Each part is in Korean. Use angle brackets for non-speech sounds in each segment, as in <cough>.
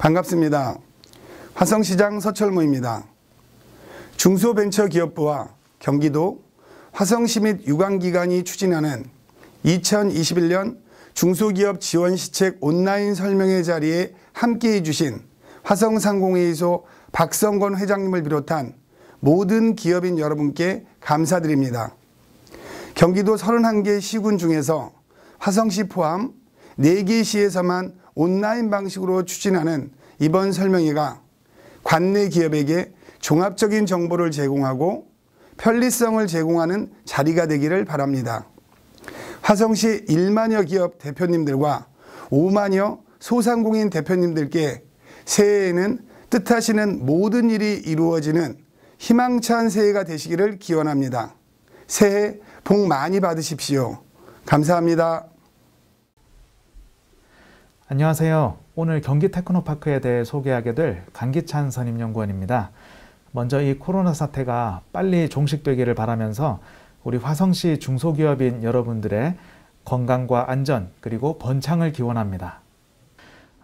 반갑습니다. 화성시장 서철무입니다. 중소벤처기업부와 경기도 화성시 및 유관기관이 추진하는 2021년 중소기업 지원 시책 온라인 설명회 자리에 함께해 주신 화성상공회의소 박성건 회장님을 비롯한 모든 기업인 여러분께 감사드립니다. 경기도 31개 시군 중에서 화성시 포함 4개 시에서만 온라인 방식으로 추진하는 이번 설명회가 관내 기업에게 종합적인 정보를 제공하고 편리성을 제공하는 자리가 되기를 바랍니다. 화성시 1만여 기업 대표님들과 5만여 소상공인 대표님들께 새해에는 뜻하시는 모든 일이 이루어지는 희망찬 새해가 되시기를 기원합니다. 새해 복 많이 받으십시오. 감사합니다. 안녕하세요. 오늘 경기 테크노파크에 대해 소개하게 될 강기찬 선임연구원입니다. 먼저 이 코로나 사태가 빨리 종식되기를 바라면서 우리 화성시 중소기업인 여러분들의 건강과 안전 그리고 번창을 기원합니다.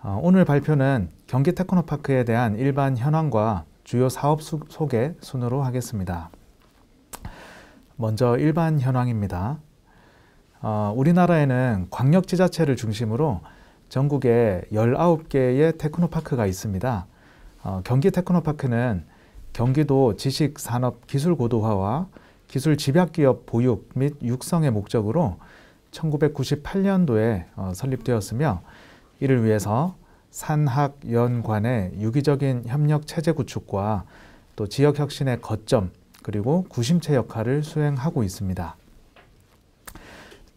어, 오늘 발표는 경기 테크노파크에 대한 일반 현황과 주요 사업 소개 순으로 하겠습니다. 먼저 일반 현황입니다. 어, 우리나라에는 광역지자체를 중심으로 전국에 19개의 테크노파크가 있습니다. 어, 경기 테크노파크는 경기도 지식산업 기술 고도화와 기술 집약기업 보육 및 육성의 목적으로 1998년도에 어, 설립되었으며 이를 위해서 산학연관의 유기적인 협력 체제 구축과 또 지역 혁신의 거점 그리고 구심체 역할을 수행하고 있습니다.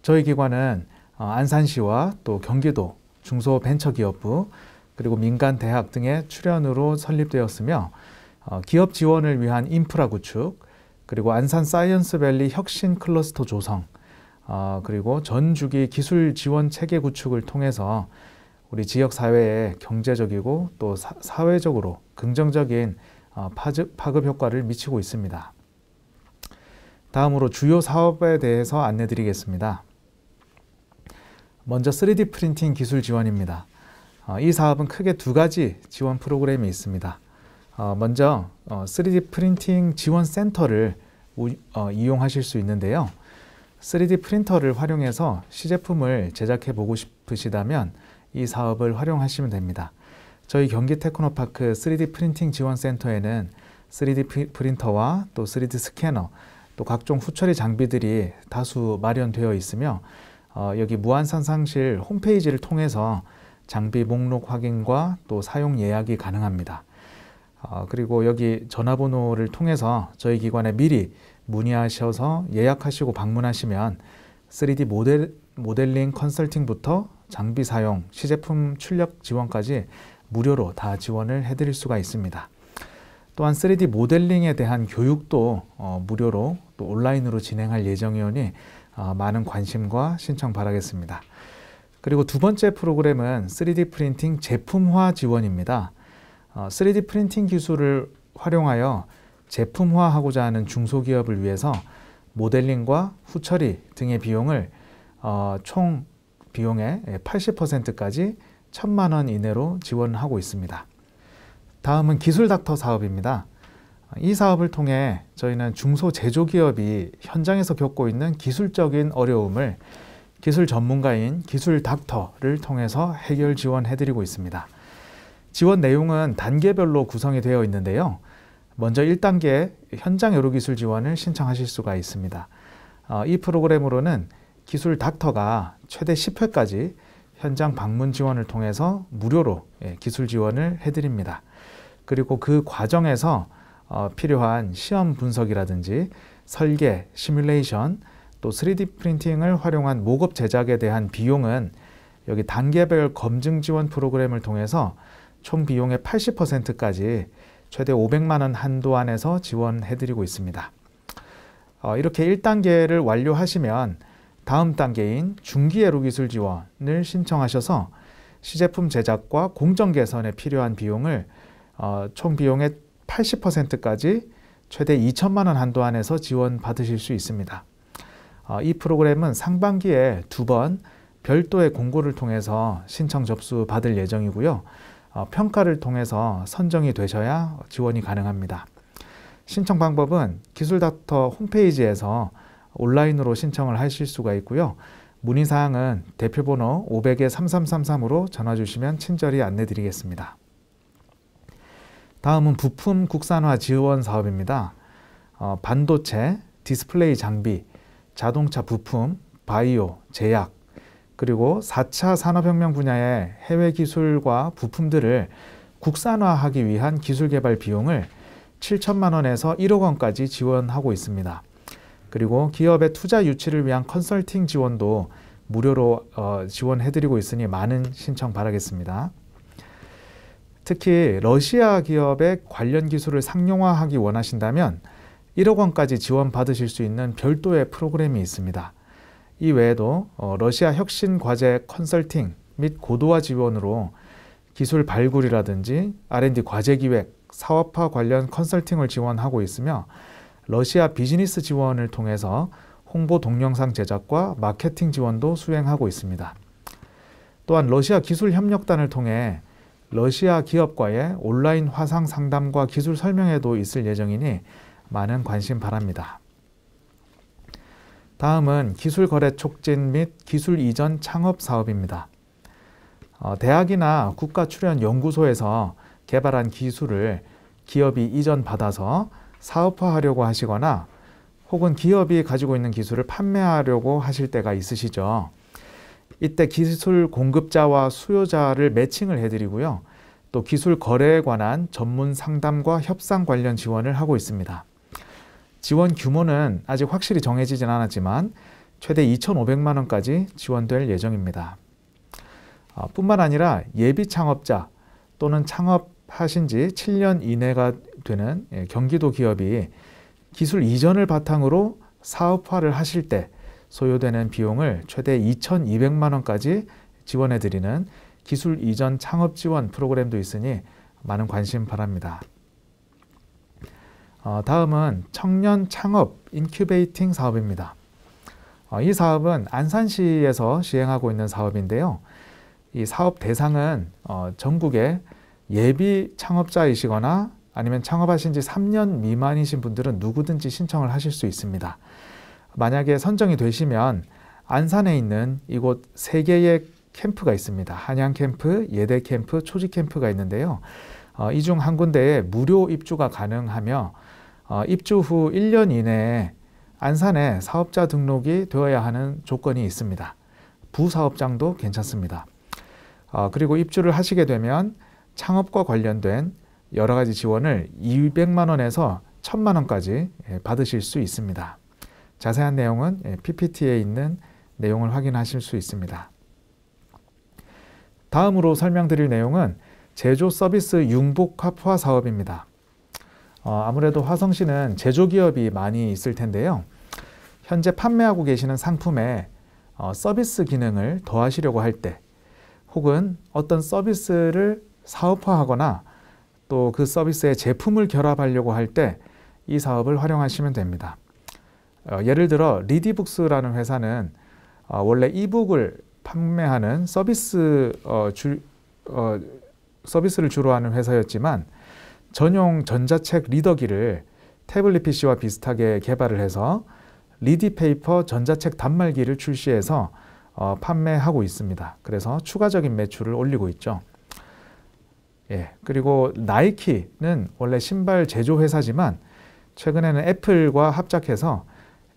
저희 기관은 어, 안산시와 또 경기도 중소벤처기업부 그리고 민간 대학 등의 출연으로 설립되었으며 어, 기업 지원을 위한 인프라 구축 그리고 안산 사이언스밸리 혁신 클러스터 조성 어, 그리고 전주기 기술 지원 체계 구축을 통해서 우리 지역 사회에 경제적이고 또 사, 회적으로 긍정적인 어, 파급, 파급 효과를 미치고 있습니다. 다음으로 주요 사업에 대해서 안내드리겠습니다. 먼저 3D 프린팅 기술 지원입니다. 어, 이 사업은 크게 두 가지 지원 프로그램이 있습니다. 어, 먼저 어, 3D 프린팅 지원 센터를 우, 어, 이용하실 수 있는데요. 3D 프린터를 활용해서 시제품을 제작해 보고 싶으시다면 이 사업을 활용하시면 됩니다. 저희 경기 테크노파크 3D 프린팅 지원 센터에는 3D 프린터와 또 3D 스캐너 또 각종 후처리 장비들이 다수 마련되어 있으며 어, 여기 무한산 상실 홈페이지를 통해서 장비 목록 확인과 또 사용 예약이 가능합니다. 어, 그리고 여기 전화번호를 통해서 저희 기관에 미리 문의하셔서 예약하시고 방문하시면 3D 모델, 모델링 컨설팅부터 장비 사용, 시제품 출력 지원까지 무료로 다 지원을 해드릴 수가 있습니다. 또한 3D 모델링에 대한 교육도 어, 무료로 또 온라인으로 진행할 예정이오니 아, 많은 관심과 신청 바라겠습니다. 그리고 두 번째 프로그램은 3D 프린팅 제품화 지원입니다. 3D 어, 프린팅 기술을 활용하여 제품화하고자 하는 중소기업을 위해서 모델링과 후처리 등의 비용을 어, 총 비용의 80%까지 천만 원 이내로 지원하고 있습니다. 다음은 기술 닥터 사업입니다. 이 사업을 통해 저희는 중소 제조기업이 현장에서 겪고 있는 기술적인 어려움을 기술 전문가인 기술 닥터를 통해서 해결 지원해드리고 있습니다. 지원 내용은 단계별로 구성이 되어 있는데요. 먼저 1단계 현장 여로기술 지원을 신청하실 수가 있습니다. 어, 이 프로그램으로는 기술 닥터가 최대 10회까지 현장 방문 지원을 통해서 무료로 예, 기술 지원을 해드립니다. 그리고 그 과정에서 어, 필요한 시험 분석이라든지 설계, 시뮬레이션, 또 3D 프린팅을 활용한 모급 제작에 대한 비용은 여기 단계별 검증 지원 프로그램을 통해서 총 비용의 80%까지 최대 500만 원 한도 안에서 지원해 드리고 있습니다. 어, 이렇게 1단계를 완료하시면 다음 단계인 중기예로 기술 지원을 신청하셔서 시제품 제작과 공정 개선에 필요한 비용을 어, 총 비용의 80%까지 최대 2천만 원 한도 안에서 지원받으실 수 있습니다. 어, 이 프로그램은 상반기에 두 번 별도의 공고를 통해서 신청 접수 받을 예정이고요. 어, 평가를 통해서 선정이 되셔야 지원이 가능합니다. 신청 방법은 기술닥터 홈페이지에서 온라인으로 신청을 하실 수가 있고요. 문의사항은 대표번호 500-3333으로 전화주시면 친절히 안내드리겠습니다. 다음은 부품 국산화 지원 사업입니다. 어, 반도체, 디스플레이 장비, 자동차 부품, 바이오, 제약, 그리고 4차 산업혁명 분야의 해외 기술과 부품들을 국산화하기 위한 기술 개발 비용을 7천만 원에서 1억 원까지 지원하고 있습니다. 그리고 기업의 투자 유치를 위한 컨설팅 지원도 무료로 어, 지원해드리고 있으니 많은 신청 바라겠습니다. 특히 러시아 기업의 관련 기술을 상용화하기 원하신다면 1억 원까지 지원받으실 수 있는 별도의 프로그램이 있습니다. 이 외에도 어, 러시아 혁신 과제 컨설팅 및 고도화 지원으로 기술 발굴이라든지 R&D 과제 기획, 사업화 관련 컨설팅을 지원하고 있으며 러시아 비즈니스 지원을 통해서 홍보 동영상 제작과 마케팅 지원도 수행하고 있습니다. 또한 러시아 기술협력단을 통해 러시아 기업과의 온라인 화상 상담과 기술 설명회도 있을 예정이니 많은 관심 바랍니다. 다음은 기술 거래 촉진 및 기술 이전 창업 사업입니다. 어, 대학이나 국가 출연 연구소에서 개발한 기술을 기업이 이전 받아서 사업화하려고 하시거나 혹은 기업이 가지고 있는 기술을 판매하려고 하실 때가 있으시죠. 이때 기술 공급자와 수요자를 매칭을 해드리고요. 또 기술 거래에 관한 전문 상담과 협상 관련 지원을 하고 있습니다. 지원 규모는 아직 확실히 정해지진 않았지만 최대 2,500만 원까지 지원될 예정입니다. 어, 뿐만 아니라 예비 창업자 또는 창업하신 지 7년 이내가 되는 예, 경기도 기업이 기술 이전을 바탕으로 사업화를 하실 때 소요되는 비용을 최대 2,200만 원까지 지원해 드리는 기술 이전 창업 지원 프로그램도 있으니 많은 관심 바랍니다. 어, 다음은 청년 창업 인큐베이팅 사업입니다. 어, 이 사업은 안산시에서 시행하고 있는 사업인데요. 이 사업 대상은 어, 전국의 예비 창업자이시거나 아니면 창업하신 지 3년 미만이신 분들은 누구든지 신청을 하실 수 있습니다. 만약에 선정이 되시면 안산에 있는 이곳 세 개의 캠프가 있습니다. 한양 캠프, 예대 캠프, 초지 캠프가 있는데요. 어, 이중 한 군데에 무료 입주가 가능하며 어, 입주 후 1년 이내에 안산에 사업자 등록이 되어야 하는 조건이 있습니다. 부사업장도 괜찮습니다. 어, 그리고 입주를 하시게 되면 창업과 관련된 여러 가지 지원을 200만 원에서 1000만 원까지 예, 받으실 수 있습니다. 자세한 내용은 예, PPT에 있는 내용을 확인하실 수 있습니다. 다음으로 설명드릴 내용은 제조 서비스 융복 합화 사업입니다. 어, 아무래도 화성시는 제조기업이 많이 있을 텐데요. 현재 판매하고 계시는 상품에 어, 서비스 기능을 더하시려고 할 때 혹은 어떤 서비스를 사업화하거나 또 그 서비스의 제품을 결합하려고 할 때 이 사업을 활용하시면 됩니다. 어, 예를 들어 리디북스라는 회사는 어, 원래 이북을 판매하는 서비스 어, 주, 어, 서비스를 주로 하는 회사였지만 전용 전자책 리더기를 태블릿 PC와 비슷하게 개발을 해서 리디페이퍼 전자책 단말기를 출시해서 어, 판매하고 있습니다. 그래서 추가적인 매출을 올리고 있죠. 예, 그리고 나이키는 원래 신발 제조 회사지만 최근에는 애플과 합작해서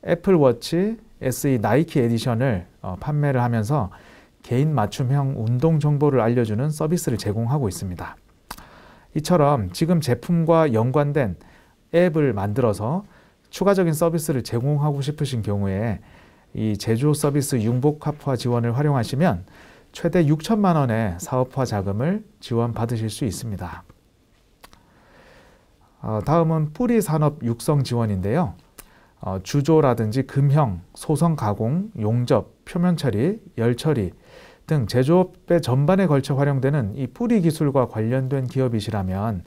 애플워치 SE 나이키 에디션을 어, 판매를 하면서 개인 맞춤형 운동 정보를 알려주는 서비스를 제공하고 있습니다. 이처럼 지금 제품과 연관된 앱을 만들어서 추가적인 서비스를 제공하고 싶으신 경우에 이 제조 서비스 융복 합화 지원을 활용하시면 최대 6천만 원의 사업화 자금을 지원받으실 수 있습니다. 어, 다음은 뿌리 산업 육성 지원인데요. 어, 주조라든지 금형, 소성 가공, 용접, 표면 처리, 열 처리 등 제조업의 전반에 걸쳐 활용되는 이 뿌리 기술과 관련된 기업이시라면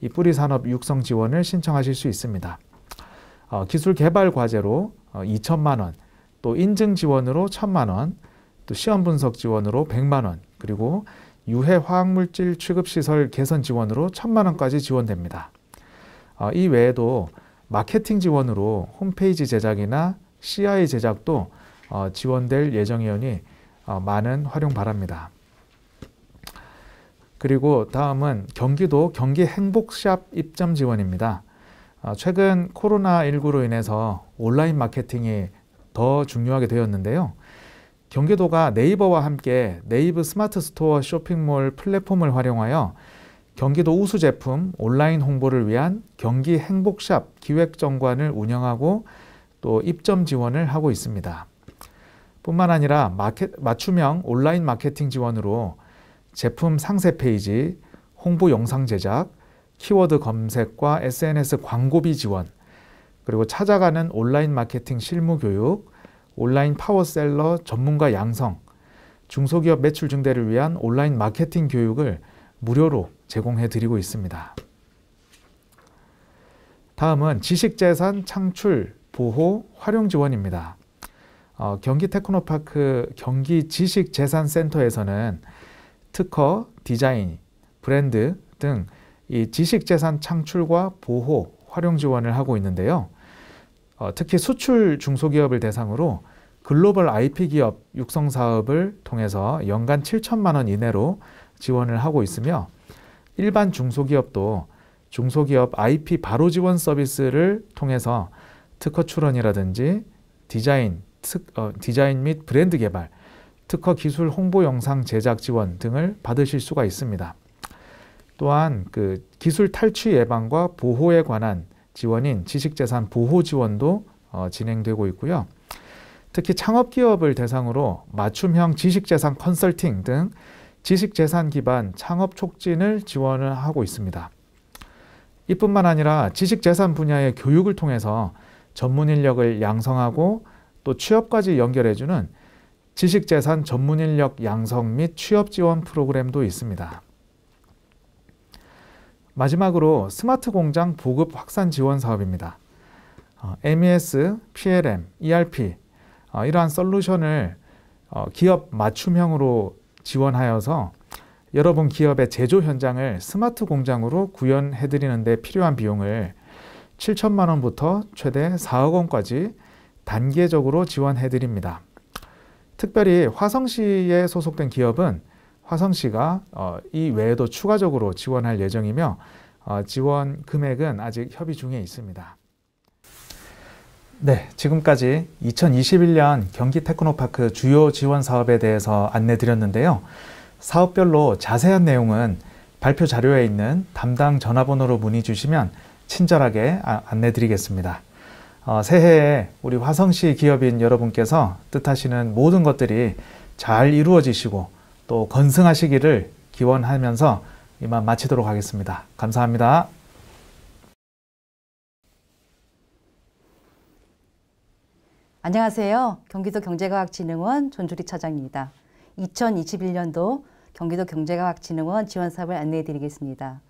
이 뿌리 산업 육성 지원을 신청하실 수 있습니다. 어, 기술 개발 과제로 어, 2천만 원, 또 인증 지원으로 1천만 원, 또 시험 분석 지원으로 100만 원, 그리고 유해 화학물질 취급시설 개선 지원으로 1천만 원까지 지원됩니다. 어, 이 외에도 마케팅 지원으로 홈페이지 제작이나 CI 제작도 어, 지원될 예정이오니 어, 많은 활용 바랍니다. 그리고 다음은 경기도 경기 행복샵 입점 지원입니다. 어, 최근 코로나19로 인해서 온라인 마케팅이 더 중요하게 되었는데요. 경기도가 네이버와 함께 네이버 스마트 스토어 쇼핑몰 플랫폼을 활용하여 경기도 우수 제품 온라인 홍보를 위한 경기 행복샵 기획정관을 운영하고 또 입점 지원을 하고 있습니다. 뿐만 아니라 마켓, 맞춤형 온라인 마케팅 지원으로 제품 상세 페이지, 홍보 영상 제작, 키워드 검색과 SNS 광고비 지원, 그리고 찾아가는 온라인 마케팅 실무 교육, 온라인 파워셀러 전문가 양성, 중소기업 매출 증대를 위한 온라인 마케팅 교육을 무료로 제공해 드리고 있습니다. 다음은 지식재산 창출 보호 활용 지원입니다. 어, 경기 테크노파크 경기 지식재산센터에서는 특허, 디자인, 브랜드 등 이 지식재산 창출과 보호 활용 지원을 하고 있는데요. 어, 특히 수출 중소기업을 대상으로 글로벌 IP 기업 육성 사업을 통해서 연간 7천만 원 이내로 지원을 하고 있으며 일반 중소기업도 중소기업 IP 바로 지원 서비스를 통해서 특허 출원이라든지 디자인, 특, 어, 디자인 및 브랜드 개발, 특허 기술 홍보 영상 제작 지원 등을 받으실 수가 있습니다. 또한 그 기술 탈취 예방과 보호에 관한 지원인 지식재산 보호 지원도 어, 진행되고 있고요. 특히 창업기업을 대상으로 맞춤형 지식재산 컨설팅 등 지식재산 기반 창업 촉진을 지원을 하고 있습니다. 이뿐만 아니라 지식재산 분야의 교육을 통해서 전문 인력을 양성하고 또 취업까지 연결해주는 지식재산 전문 인력 양성 및 취업 지원 프로그램도 있습니다. 마지막으로 스마트 공장 보급 확산 지원 사업입니다. 어, MES, PLM, ERP 어, 이러한 솔루션을 어, 기업 맞춤형으로 지원하여서 여러분 기업의 제조 현장을 스마트 공장으로 구현해 드리는데 필요한 비용을 7천만 원부터 최대 4억 원까지 단계적으로 지원해 드립니다. 특별히 화성시에 소속된 기업은 화성시가 어, 이 외에도 추가적으로 지원할 예정이며 어, 지원 금액은 아직 협의 중에 있습니다. 네, 지금까지 2021년 경기 테크노파크 주요 지원 사업에 대해서 안내 드렸는데요. 사업별로 자세한 내용은 발표 자료에 있는 담당 전화번호로 문의 주시면 친절하게 아, 안내 드리겠습니다. 어, 새해에 우리 화성시 기업인 여러분께서 뜻하시는 모든 것들이 잘 이루어지시고 또 건승하시기를 기원하면서 이만 마치도록 하겠습니다. 감사합니다. 안녕하세요. 경기도 경제과학진흥원 존주리 차장입니다. 2021년도 경기도 경제과학진흥원 지원 사업을 안내해 드리겠습니다.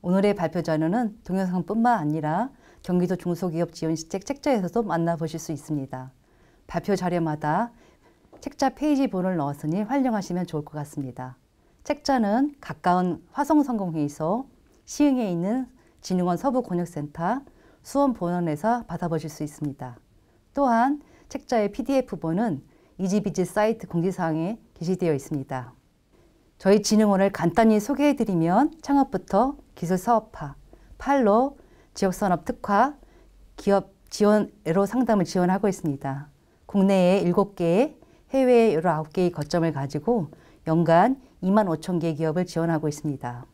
오늘의 발표 자료는 동영상뿐만 아니라 경기도 중소기업 지원 시책 책자에서도 만나보실 수 있습니다. 발표 자료마다 책자 페이지 번호를 넣었으니 활용하시면 좋을 것 같습니다. 책자는 가까운 화성성공회의소, 시흥에 있는 진흥원 서부권역센터, 수원본원에서 받아보실 수 있습니다. 또한 책자의 PDF본은 이지비지 사이트 공지사항에 게시되어 있습니다. 저희 진흥원을 간단히 소개해드리면 창업부터 기술사업화, 팔로, 지역산업 특화, 기업 지원 애로 상담을 지원하고 있습니다. 국내에 7개의 해외에 19개의 거점을 가지고 연간 2만 5천 개 기업을 지원하고 있습니다.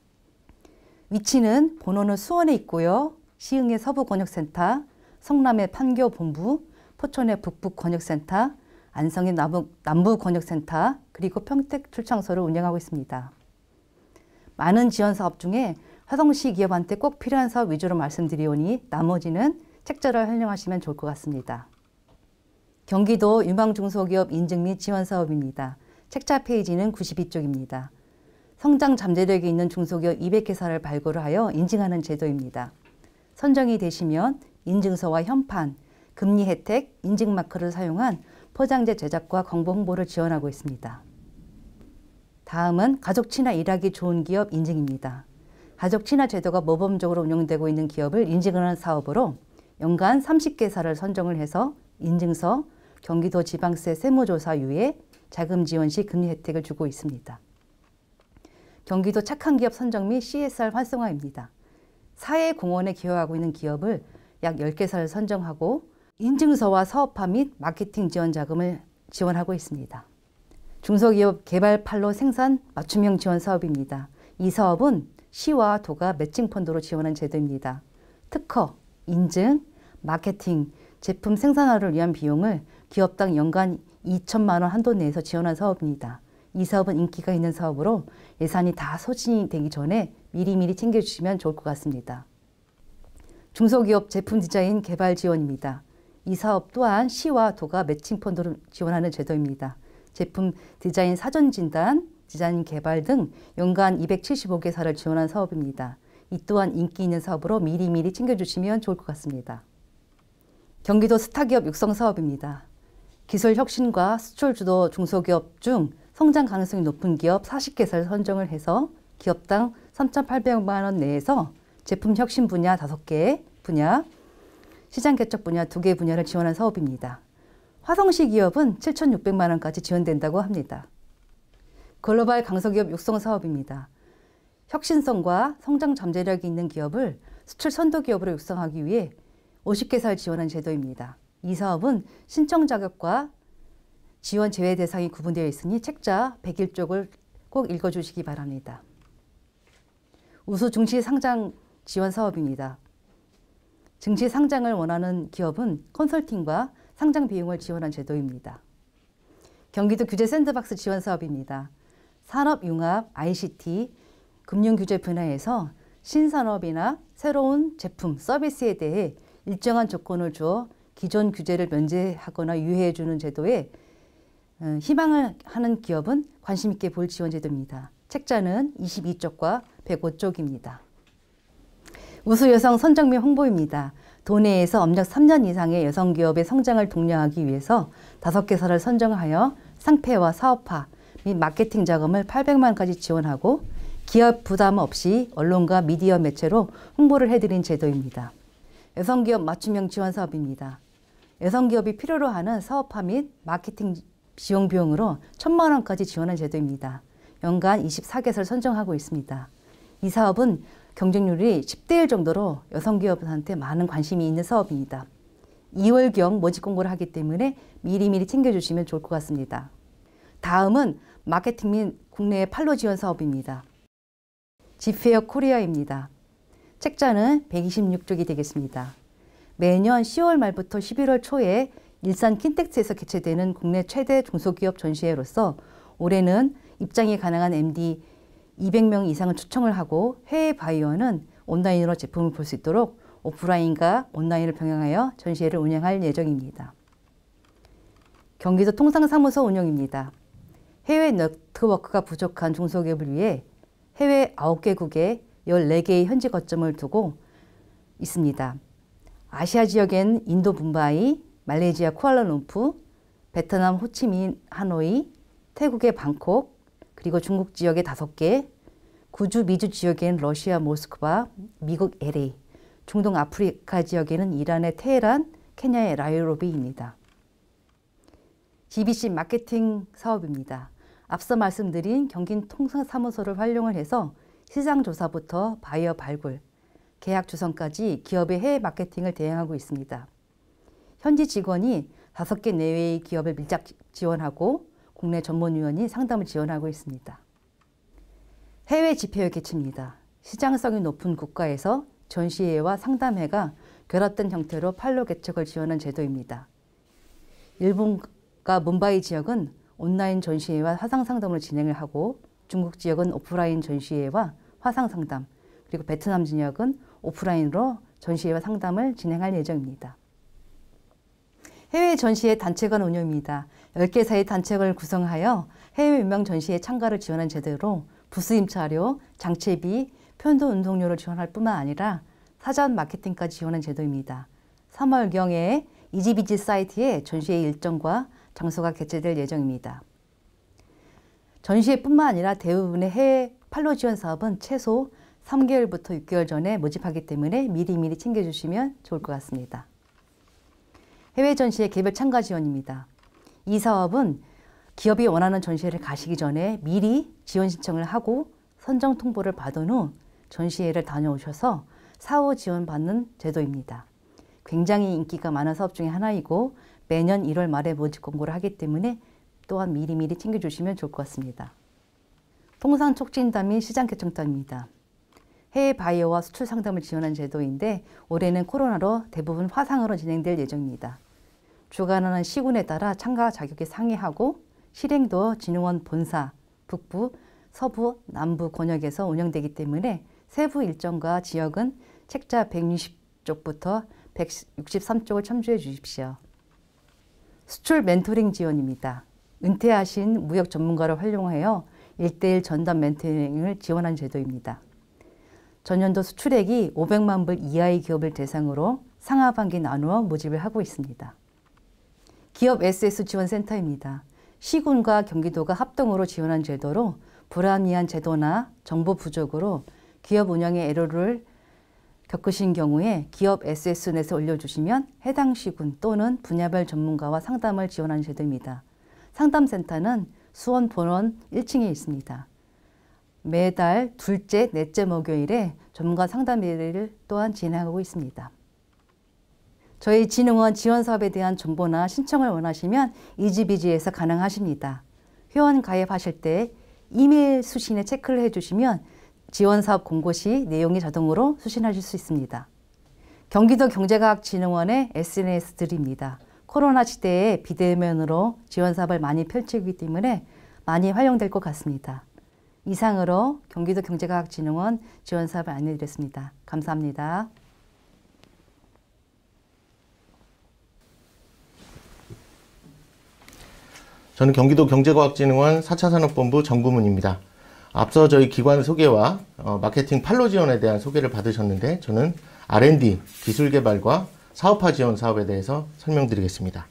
위치는 본원은 수원에 있고요. 시흥의 서부권역센터, 성남의 판교본부, 포천의 북부권역센터 안성의 남부권역센터, 그리고 평택 출창소를 운영하고 있습니다. 많은 지원 사업 중에 화성시 기업한테 꼭 필요한 사업 위주로 말씀드리오니 나머지는 책자를 활용하시면 좋을 것 같습니다. 경기도 유망중소기업 인증 및 지원 사업입니다. 책자 페이지는 92쪽입니다. 성장 잠재력이 있는 중소기업 200개사를 발굴하여 인증하는 제도입니다. 선정이 되시면 인증서와 현판, 금리 혜택, 인증 마크를 사용한 포장재 제작과 광고 홍보를 지원하고 있습니다. 다음은 가족 친화 일하기 좋은 기업 인증입니다. 가족 친화 제도가 모범적으로 운영되고 있는 기업을 인증하는 사업으로 연간 30개사를 선정을 해서 인증서, 경기도 지방세 세무조사 유예, 자금 지원 시 금리 혜택을 주고 있습니다. 경기도 착한 기업 선정 및 CSR 활성화입니다. 사회 공헌에 기여하고 있는 기업을 약 10개사를 선정하고 인증서와 사업화 및 마케팅 지원 자금을 지원하고 있습니다. 중소기업 개발 판로 생산 맞춤형 지원 사업입니다. 이 사업은 시와 도가 매칭 펀드로 지원한 제도입니다. 특허, 인증, 마케팅, 제품 생산화를 위한 비용을 기업당 연간 2천만 원 한도 내에서 지원한 사업입니다. 이 사업은 인기가 있는 사업으로 예산이 다 소진이 되기 전에 미리미리 챙겨주시면 좋을 것 같습니다. 중소기업 제품 디자인 개발 지원입니다. 이 사업 또한 시와 도가 매칭 펀드를 지원하는 제도입니다. 제품 디자인 사전 진단, 디자인 개발 등 연간 2 7 0 개사를 지원한 사업입니다. 이 또한 인기 있는 사업으로 미리미리 챙겨주시면 좋을 것 같습니다. 경기도 스타기업 육성 사업입니다. 기술 혁신과 수출 주도 중소기업 중 성장 가능성이 높은 기업 40개사를 선정을 해서 기업당 3,800만 원 내에서 제품 혁신 분야 5개, 분야 시장 개척 분야 두 개 분야를 지원한 사업입니다. 화성시 기업은 7,600만 원까지 지원된다고 합니다. 글로벌 강소기업 육성 사업입니다. 혁신성과 성장 잠재력이 있는 기업을 수출 선도 기업으로 육성하기 위해 50개사를 지원한 제도입니다. 이 사업은 신청 자격과 지원 제외 대상이 구분되어 있으니 책자 101쪽을 꼭 읽어주시기 바랍니다. 우수 중시 상장 지원 사업입니다. 증시 상장을 원하는 기업은 컨설팅과 상장 비용을 지원한 제도입니다. 경기도 규제 샌드박스 지원 사업입니다. 산업융합, ICT, 금융규제 분야에서 신산업이나 새로운 제품, 서비스에 대해 일정한 조건을 주어 기존 규제를 면제하거나 유예해주는 제도에 어, 희망을 하는 기업은 관심 있게 볼 지원 제도입니다. 책자는 22쪽과 105쪽입니다. 우수 여성 선정및 홍보입니다. 도내에서 업력 3년 이상의 여성 기업의 성장을 독려하기 위해서 다섯 개사를 선정하여 상패와 사업화 및 마케팅 자금을 800만까지 지원하고 기업 부담 없이 언론과 미디어 매체로 홍보를 해드린 제도입니다. 여성기업 맞춤형 지원 사업입니다. 여성기업이 필요로 하는 사업화 및 마케팅 지원 비용으로 천만 원까지 지원한 제도입니다. 연간 2 4개를 선정하고 있습니다. 이 사업은 경쟁률이 10대 1 정도로 여성 기업한테 많은 관심이 있는 사업입니다. 2월경 모집 공고를 하기 때문에 미리미리 챙겨주시면 좋을 것 같습니다. 다음은 마케팅 및국내 팔로 지원 사업입니다. 지페어 코리아입니다. 책자는 126쪽이 되겠습니다. 매년 10월 말부터 11월 초에 일산 킨텍스에서 개최되는 국내 최대 중소기업 전시회로서 올해는 입장이 가능한 MD 200명 이상을 초청을 하고 해외 바이어는 온라인으로 제품을 볼 수 있도록 오프라인과 온라인을 병행하여 전시회를 운영할 예정입니다. 경기도 통상사무소 운영입니다. 해외 네트워크가 부족한 중소기업을 위해 해외 9개국에 14개의 현지 거점을 두고 있습니다. 아시아 지역엔 인도 분바이, 말레이시아 쿠알라룸푸, 베트남 호치민 하노이, 태국의 방콕, 그리고 중국 지역에 다섯 개, 구주 미주 지역에는 러시아 모스크바, 미국 LA, 중동 아프리카 지역에는 이란의 테헤란, 케냐의 라이로비입니다. GBC 마케팅 사업입니다. 앞서 말씀드린 경기통상사무소를 활용을 해서 시장 조사부터 바이어 발굴, 계약 조성까지 기업의 해외 마케팅을 대행하고 있습니다. 현지 직원이 5개 내외의 기업을 밀착 지원하고 국내 전문위원이 상담을 지원하고 있습니다. 해외 지표에 끼칩니다. 시장성이 높은 국가에서 전시회와 상담회가 결합된 형태로 판로 개척을 지원한 제도입니다. 일본과 뭄바이 지역은 온라인 전시회와 화상 상담을 진행을 하고 중국 지역은 오프라인 전시회와 화상 상담, 그리고 베트남 지역은 오프라인으로 전시회와 상담을 진행할 예정입니다. 해외 전시회 단체 간 운영입니다. 10개 사이 단체를 구성하여 해외 유명 전시에 참가를 지원한 제대로 부스 임차료, 장체비, 편도 운동료를 지원할 뿐만 아니라 사전 마케팅까지 지원한 제도입니다. 3월경에 이지비지 사이트에 전시회 일정과 장소가 개최될 예정입니다. 전시회뿐만 아니라 대부분의 해외 팔로 지원 사업은 최소 3개월부터 6개월 전에 모집하기 때문에 미리미리 챙겨주시면 좋을 것 같습니다. 해외 전시회 개별 참가 지원입니다. 이 사업은 기업이 원하는 전시회를 가시기 전에 미리 지원 신청을 하고 선정 통보를 받은 후 전시회를 다녀오셔서 사후 지원받는 제도입니다. 굉장히 인기가 많은 사업 중에 하나이고 매년 1월 말에 모집 공고를 하기 때문에 또한 미리미리 챙겨주시면 좋을 것 같습니다. 통상 촉진단 및 시장 개척단입니다. 해외 바이오와 수출 상담을 지원한 제도인데 올해는 코로나로 대부분 화상으로 진행될 예정입니다. 주관하는 시군에 따라 참가 자격이 상이하고 실행도 진흥원 본사, 북부, 서부, 남부 권역에서 운영되기 때문에 세부 일정과 지역은 책자 160쪽부터 163쪽을 참조해 주십시오. 수출 멘토링 지원입니다. 은퇴하신 무역 전문가를 활용하여 일대일 전담 멘토링을 지원한 제도입니다. 전년도 수출액이 500만 불 이하의 기업을 대상으로 상하반기 나누어 모집을 하고 있습니다. 기업 SS 지원센터입니다. 시군과 경기도가 합동으로 지원한 제도로 불합리한 제도나 정보 부족으로 기업 운영의 애로를 겪으신 경우에 기업 SS넷에 올려주시면 해당 시군 또는 분야별 전문가와 상담을 지원하는 제도입니다. 상담센터는 수원 본원 1층에 있습니다. 매달 둘째, 넷째 목요일에 전문가 상담회를 또한 진행하고 있습니다. 저희 진흥원 지원 사업에 대한 정보나 신청을 원하시면 이지비지에서 가능하십니다. 회원 가입하실 때 이메일 수신에 체크를 해주시면 지원 사업 공고 시 내용이 자동으로 수신하실 수 있습니다. 경기도 경제과학진흥원의 SNS 드립니다. 코로나 시대에 비대면으로 지원 사업을 많이 펼치기 때문에 많이 활용될 것 같습니다. 이상으로 경기도 경제과학진흥원 지원 사업을 안내드렸습니다. 감사합니다. 저는 경기도 경제과학진흥원 4차 산업본부 정구문입니다. 앞서 저희 기관 소개와 어, 마케팅 팔로 지원에 대한 소개를 받으셨는데 저는 R&D, 기술 개발과 사업화 지원 사업에 대해서 설명드리겠습니다.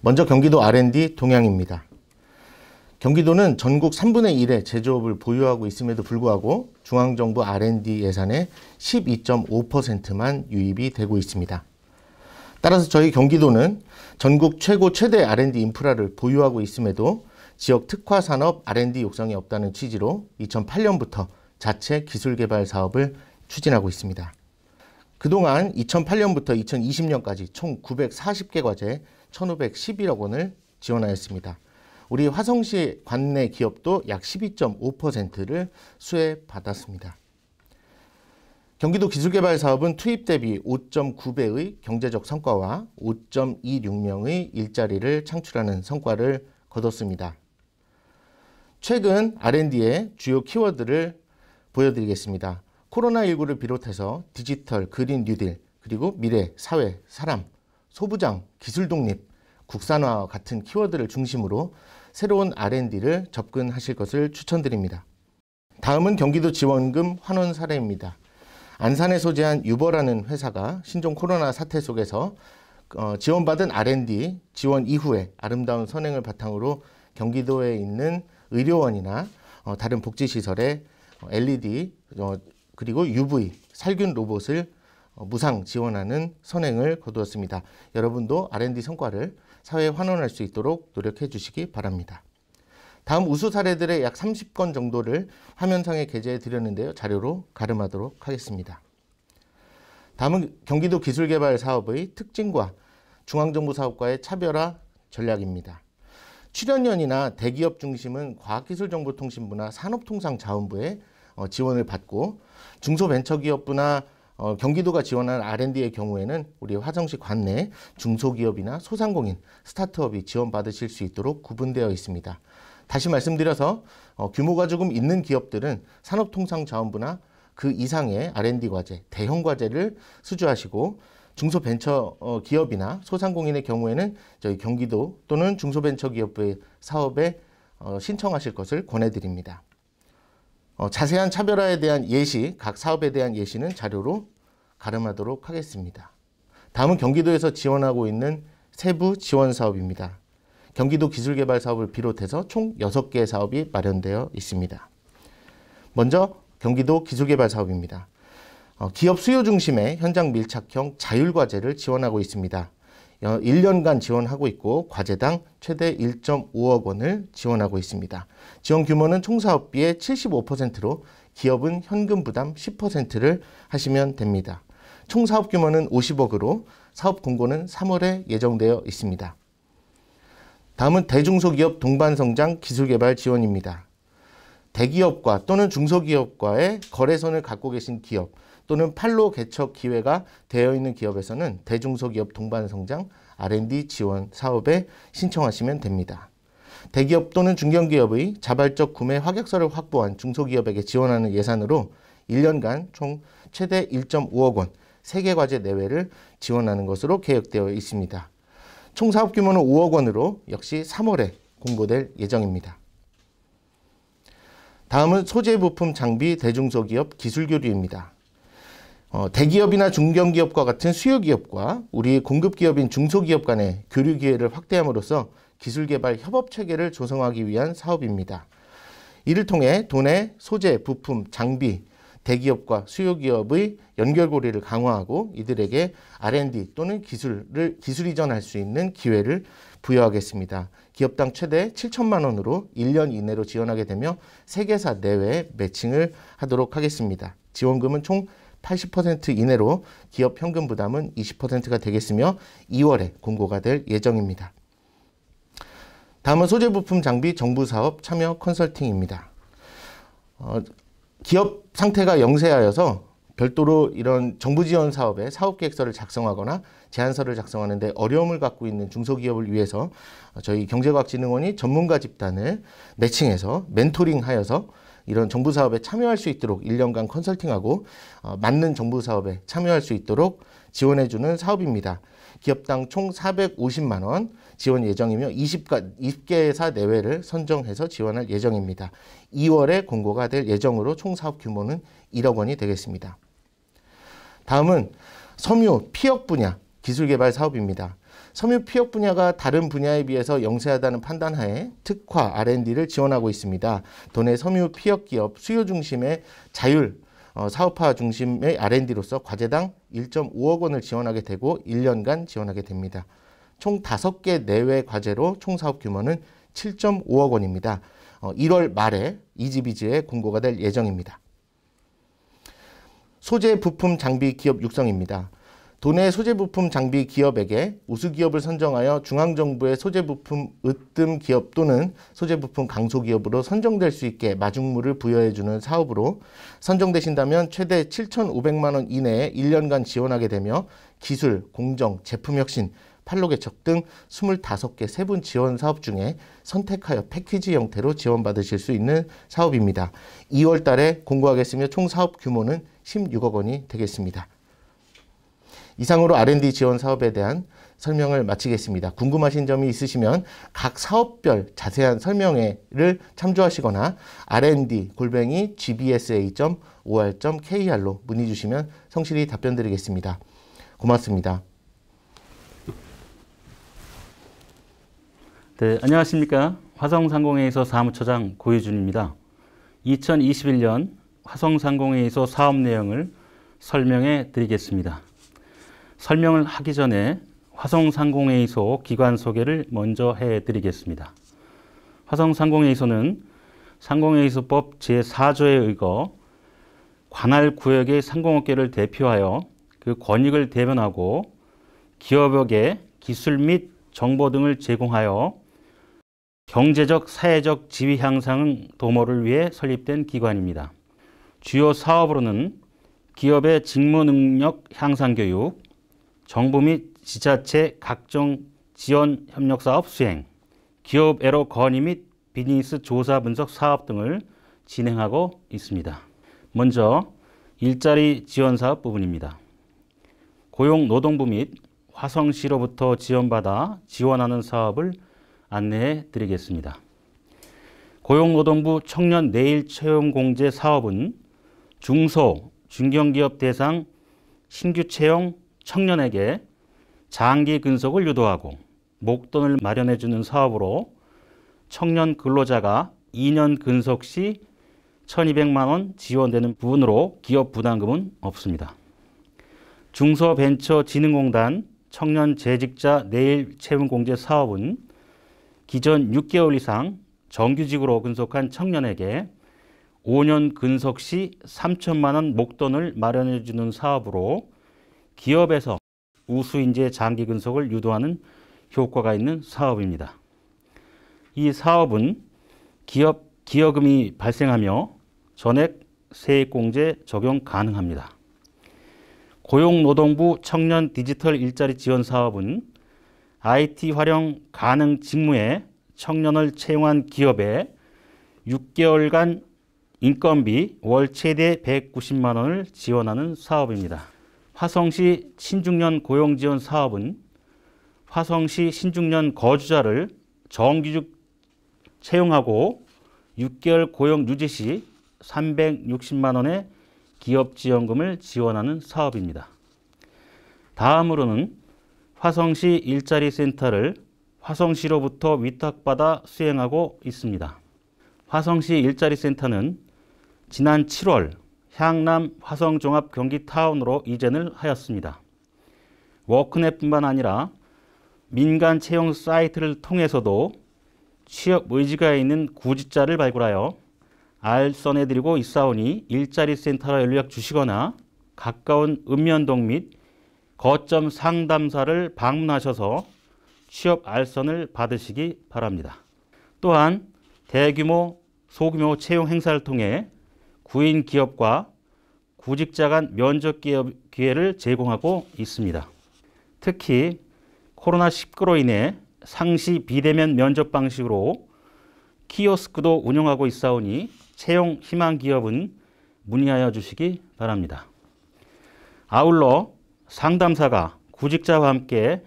먼저 경기도 R&D 동향입니다. 경기도는 전국 3분의 1의 제조업을 보유하고 있음에도 불구하고 중앙정부 R&D 예산의 12.5%만 유입이 되고 있습니다. 따라서 저희 경기도는 전국 최고 최대 R&D 인프라를 보유하고 있음에도 지역 특화 산업 R&D 육성이 없다는 취지로 2008년부터 자체 기술 개발 사업을 추진하고 있습니다. 그동안 2008년부터 2020년까지 총 940개 과제 1,511억 원을 지원하였습니다. 우리 화성시 관내 기업도 약 12.5%를 수혜받았습니다. 경기도 기술개발 사업은 투입 대비 5.9배의 경제적 성과와 5.26명의 일자리를 창출하는 성과를 거뒀습니다. 최근 R&D의 주요 키워드를 보여드리겠습니다. 코로나19를 비롯해서 디지털, 그린 뉴딜, 그리고 미래, 사회, 사람, 소부장, 기술 독립, 국산화 와 같은 키워드를 중심으로 새로운 R&D를 접근하실 것을 추천드립니다. 다음은 경기도 지원금 환원 사례입니다. 안산에 소재한 유버라는 회사가 신종 코로나 사태 속에서 어, 지원받은 R&D 지원 이후에 아름다운 선행을 바탕으로 경기도에 있는 의료원이나 어, 다른 복지시설에 어, LED 어, 그리고 UV 살균 로봇을 어, 무상 지원하는 선행을 거두었습니다. 여러분도 R&D 성과를 사회에 환원할 수 있도록 노력해 주시기 바랍니다. 다음 우수 사례들의 약 30건 정도를 화면상에 게재해 드렸는데요. 자료로 가름하도록 하겠습니다. 다음은 경기도 기술개발 사업의 특징과 중앙정부 사업과의 차별화 전략입니다. 출연연이나 대기업 중심은 과학기술정보통신부나 산업통상자원부의 어, 지원을 받고 중소벤처기업부나 어, 경기도가 지원하는 R&D의 경우에는 우리 화성시 관내 중소기업이나 소상공인, 스타트업이 지원받으실 수 있도록 구분되어 있습니다. 다시 말씀드려서 어, 규모가 조금 있는 기업들은 산업통상자원부나 그 이상의 R&D 과제, 대형 과제를 수주하시고 중소벤처 어, 기업이나 소상공인의 경우에는 저희 경기도 또는 중소벤처기업부의 사업에 어, 신청하실 것을 권해드립니다. 어, 자세한 차별화에 대한 예시, 각 사업에 대한 예시는 자료로 가름하도록 하겠습니다. 다음은 경기도에서 지원하고 있는 세부 지원 사업입니다. 경기도 기술개발 사업을 비롯해서 총 6개의 사업이 마련되어 있습니다. 먼저 경기도 기술개발 사업입니다. 어, 기업 수요 중심의 현장 밀착형 자율과제를 지원하고 있습니다. 1년간 어, 지원하고 있고 과제당 최대 1.5억 원을 지원하고 있습니다. 지원 규모는 총 사업비의 75%로 기업은 현금 부담 10%를 하시면 됩니다. 총 사업 규모는 50억으로 사업 공고는 3월에 예정되어 있습니다. 다음은 대중소기업 동반성장 기술개발 지원입니다. 대기업과 또는 중소기업과의 거래선을 갖고 계신 기업 또는 팔로 개척 기회가 되어 있는 기업에서는 대중소기업 동반성장 R&D 지원 사업에 신청하시면 됩니다. 대기업 또는 중견기업의 자발적 구매 확약서를 확보한 중소기업에게 지원하는 예산으로 1년간 총 최대 1.5억 원, 세개 과제 내외를 지원하는 것으로 계획되어 있습니다. 총 사업 규모는 5억 원으로 역시 3월에 공고될 예정입니다. 다음은 소재 부품 장비 대중소기업 기술교류입니다. 어, 대기업이나 중견기업과 같은 수요기업과 우리 공급기업인 중소기업 간의 교류 기회를 확대함으로써 기술개발 협업체계를 조성하기 위한 사업입니다. 이를 통해 돈의 소재, 부품, 장비, 대기업과 수요기업의 연결고리를 강화하고 이들에게 R&D 또는 기술을 기술 이전할 수 있는 기회를 부여하겠습니다. 기업당 최대 7천만 원으로 1년 이내로 지원하게 되며 세계사 내외 매칭을 하도록 하겠습니다. 지원금은 총 80% 이내로 기업 현금 부담은 20%가 되겠으며 2월에 공고가 될 예정입니다. 다음은 소재 부품 장비 정부 사업 참여 컨설팅입니다. 어, 기업 상태가 영세하여서 별도로 이런 정부 지원 사업에 사업 계획서를 작성하거나 제안서를 작성하는데 어려움을 갖고 있는 중소기업을 위해서 저희 경제과학진흥원이 전문가 집단을 매칭해서 멘토링하여서 이런 정부 사업에 참여할 수 있도록 1년간 컨설팅하고 어, 맞는 정부 사업에 참여할 수 있도록 지원해주는 사업입니다. 기업당 총 450만 원, 지원 예정이며 20가, 20개사 내외를 선정해서 지원할 예정입니다. 2월에 공고가 될 예정으로 총 사업 규모는 1억 원이 되겠습니다. 다음은 섬유 피혁 분야 기술개발 사업입니다. 섬유 피혁 분야가 다른 분야에 비해서 영세하다는 판단하에 특화 R&D를 지원하고 있습니다. 도내 섬유 피혁 기업 수요 중심의 자율 어, 사업화 중심의 R&D로서 과제당 1.5억 원을 지원하게 되고 1년간 지원하게 됩니다. 총 다섯 개 내외 과제로 총 사업 규모는 7.5억 원입니다. 1월 어, 말에 이지비즈에 공고가 될 예정입니다. 소재 부품 장비 기업 육성입니다. 도내 소재 부품 장비 기업에게 우수 기업을 선정하여 중앙정부의 소재 부품 으뜸 기업 또는 소재 부품 강소 기업으로 선정될 수 있게 마중물을 부여해주는 사업으로 선정되신다면 최대 7,500만 원 이내에 1년간 지원하게 되며 기술, 공정, 제품 혁신, 팔로 개척 등 25개 세분 지원 사업 중에 선택하여 패키지 형태로 지원받으실 수 있는 사업입니다. 2월 달에 공고하겠으며 총 사업 규모는 16억 원이 되겠습니다. 이상으로 R&D 지원 사업에 대한 설명을 마치겠습니다. 궁금하신 점이 있으시면 각 사업별 자세한 설명회를 참조하시거나 R&D 골뱅이 gbsa.or.kr로 문의 주시면 성실히 답변드리겠습니다. 고맙습니다. 네, 안녕하십니까. 화성상공회의소 사무처장 고유준입니다. 2021년 화성상공회의소 사업 내용을 설명해 드리겠습니다. 설명을 하기 전에 화성상공회의소 기관 소개를 먼저 해 드리겠습니다. 화성상공회의소는 상공회의소법 제4조에 의거 관할 구역의 상공업계를 대표하여 그 권익을 대변하고 기업에게 기술 및 정보 등을 제공하여 경제적, 사회적 지위 향상 도모를 위해 설립된 기관입니다. 주요 사업으로는 기업의 직무 능력 향상 교육, 정부 및 지자체 각종 지원 협력 사업 수행, 기업 애로 건의 및 비즈니스 조사 분석 사업 등을 진행하고 있습니다. 먼저 일자리 지원 사업 부분입니다. 고용노동부 및 화성시로부터 지원받아 지원하는 사업을 안내해 드리겠습니다. 고용노동부 청년 내일 채용 공제 사업은 중소, 중견기업 대상 신규 채용 청년에게 장기 근속을 유도하고 목돈을 마련해 주는 사업으로 청년 근로자가 2년 근속 시 1200만 원 지원되는 부분으로 기업 부담금은 없습니다. 중소벤처진흥공단 청년 재직자 내일 채용 공제 사업은 기존 6개월 이상 정규직으로 근속한 청년에게 5년 근속 시 3천만 원 목돈을 마련해 주는 사업으로 기업에서 우수인재 장기 근속을 유도하는 효과가 있는 사업입니다. 이 사업은 기업 기여금이 발생하며 전액 세액공제 적용 가능합니다. 고용노동부 청년 디지털 일자리 지원 사업은 IT 활용 가능 직무에 청년을 채용한 기업에 6개월간 인건비 월 최대 190만 원을 지원하는 사업입니다. 화성시 신중년 고용지원 사업은 화성시 신중년 거주자를 정규직 채용하고 6개월 고용 유지 시 360만 원의 기업 지원금을 지원하는 사업입니다. 다음으로는 화성시 일자리 센터를 화성시로부터 위탁받아 수행하고 있습니다. 화성시 일자리 센터는 지난 7월 향남 화성종합경기타운으로 이전을 하였습니다. 워크넷뿐만 아니라 민간 채용 사이트를 통해서도 취업 의지가 있는 구직자를 발굴하여 알선해드리고 있사오니 일자리 센터로 연락 주시거나 가까운 읍면동 및 거점 상담사를 방문하셔서 취업 알선을 받으시기 바랍니다. 또한 대규모, 소규모 채용 행사를 통해 구인 기업과 구직자 간 면접 기회를 제공하고 있습니다. 특히 코로나19로 인해 상시 비대면 면접 방식으로 키오스크도 운영하고 있사오니 채용 희망 기업은 문의하여 주시기 바랍니다. 아울러 상담사가 구직자와 함께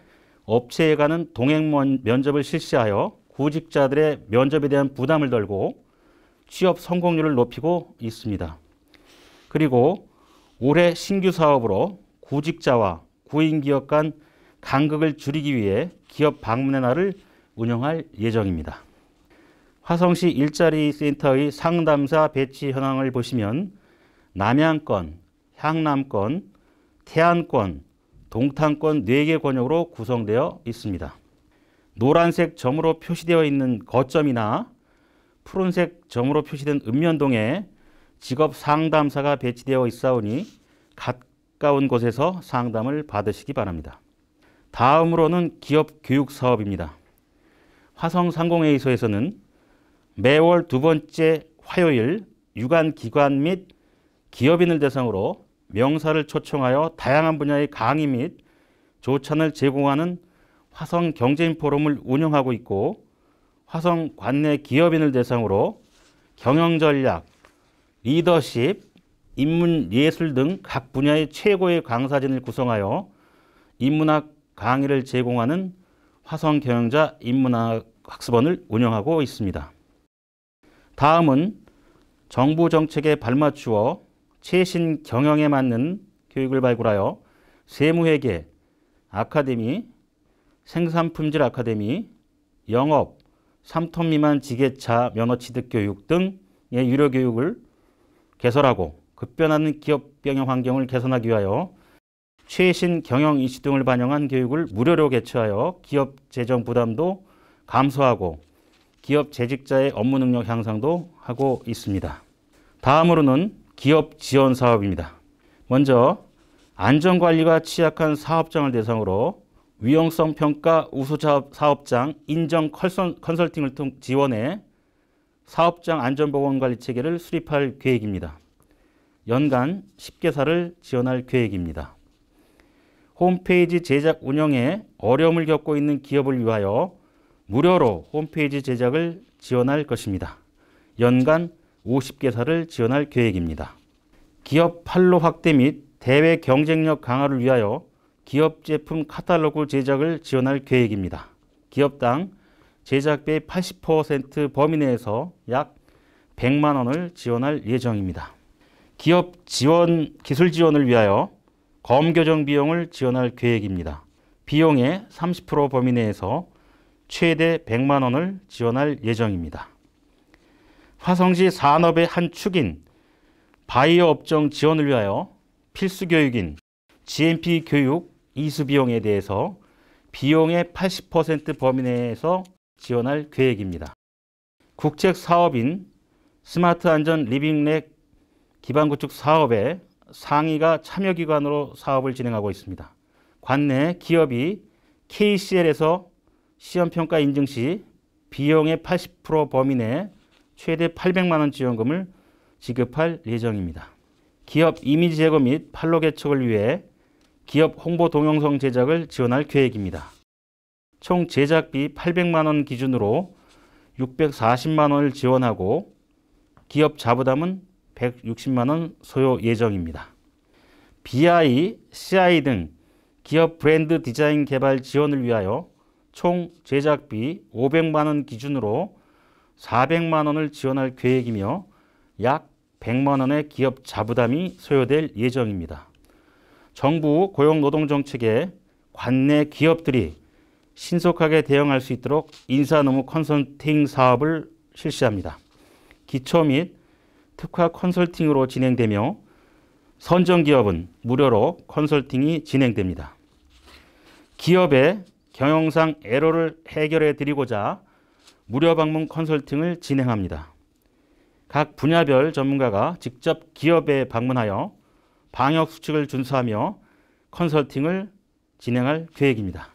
업체에 가는 동행 면접을 실시하여 구직자들의 면접에 대한 부담을 덜고 취업 성공률을 높이고 있습니다. 그리고 올해 신규 사업으로 구직자와 구인 기업 간 간극을 줄이기 위해 기업 방문의 날을 운영할 예정입니다. 화성시 일자리 센터의 상담사 배치 현황을 보시면 남양권, 향남권, 태안권, 동탄권 4개 권역으로 구성되어 있습니다. 노란색 점으로 표시되어 있는 거점이나 푸른색 점으로 표시된 읍면동에 직업 상담사가 배치되어 있사오니 가까운 곳에서 상담을 받으시기 바랍니다. 다음으로는 기업 교육 사업입니다. 화성 상공회의소에서는 매월 두 번째 화요일 유관 기관 및 기업인을 대상으로 명사를 초청하여 다양한 분야의 강의 및 조찬을 제공하는 화성 경제인 포럼을 운영하고 있고 화성 관내 기업인을 대상으로 경영 전략, 리더십, 인문 예술 등 각 분야의 최고의 강사진을 구성하여 인문학 강의를 제공하는 화성 경영자 인문학 학습원을 운영하고 있습니다. 다음은 정부 정책에 발맞추어 최신 경영에 맞는 교육을 발굴하여 세무회계, 아카데미, 생산품질 아카데미, 영업, 3톤 미만 지게차 면허 취득 교육 등의 유료 교육을 개설하고 급변하는 기업 경영 환경을 개선하기 위하여 최신 경영 이슈 등을 반영한 교육을 무료로 개최하여 기업 재정 부담도 감소하고 기업 재직자의 업무 능력 향상도 하고 있습니다. 다음으로는 기업 지원 사업입니다. 먼저 안전관리가 취약한 사업장을 대상으로 위험성 평가 우수 사업장 인정 컨설팅을 지원해 사업장 안전보건관리 체계를 수립할 계획입니다. 연간 10개사를 지원할 계획입니다. 홈페이지 제작 운영에 어려움을 겪고 있는 기업을 위하여 무료로 홈페이지 제작을 지원할 것입니다. 연간 50개사를 지원할 계획입니다. 기업 판로 확대 및 대외 경쟁력 강화를 위하여 기업 제품 카탈로그 제작을 지원할 계획입니다. 기업당 제작비 80% 범위 내에서 약 100만 원을 지원할 예정입니다. 기업 지원 기술 지원을 위하여 검교정 비용을 지원할 계획입니다. 비용의 30% 범위 내에서 최대 100만 원을 지원할 예정입니다. 화성시 산업의 한 축인 바이오 업종 지원을 위하여 필수 교육인 GMP 교육 이수 비용에 대해서 비용의 80% 범위 내에서 지원할 계획입니다. 국책 사업인 스마트 안전 리빙렉 기반 구축 사업에 상의가 참여 기관으로 사업을 진행하고 있습니다. 관내 기업이 KCL에서 시험평가 인증 시 비용의 80% 범위 내 최대 800만 원 지원금을 지급할 예정입니다. 기업 이미지 제거 및 판로 개척을 위해 기업 홍보 동영상 제작을 지원할 계획입니다. 총 제작비 800만 원 기준으로 640만 원을 지원하고 기업 자부담은 160만 원 소요 예정입니다. BI, CI 등 기업 브랜드 디자인 개발 지원을 위하여 총 제작비 500만 원 기준으로 400만 원을 지원할 계획이며 약 100만 원의 기업 자부담이 소요될 예정입니다. 정부 고용노동정책에 관내 기업들이 신속하게 대응할 수 있도록 인사노무 컨설팅 사업을 실시합니다. 기초 및 특화 컨설팅으로 진행되며 선정 기업은 무료로 컨설팅이 진행됩니다. 기업의 경영상 애로를 해결해 드리고자 무료 방문 컨설팅을 진행합니다. 각 분야별 전문가가 직접 기업에 방문하여 방역 수칙을 준수하며 컨설팅을 진행할 계획입니다.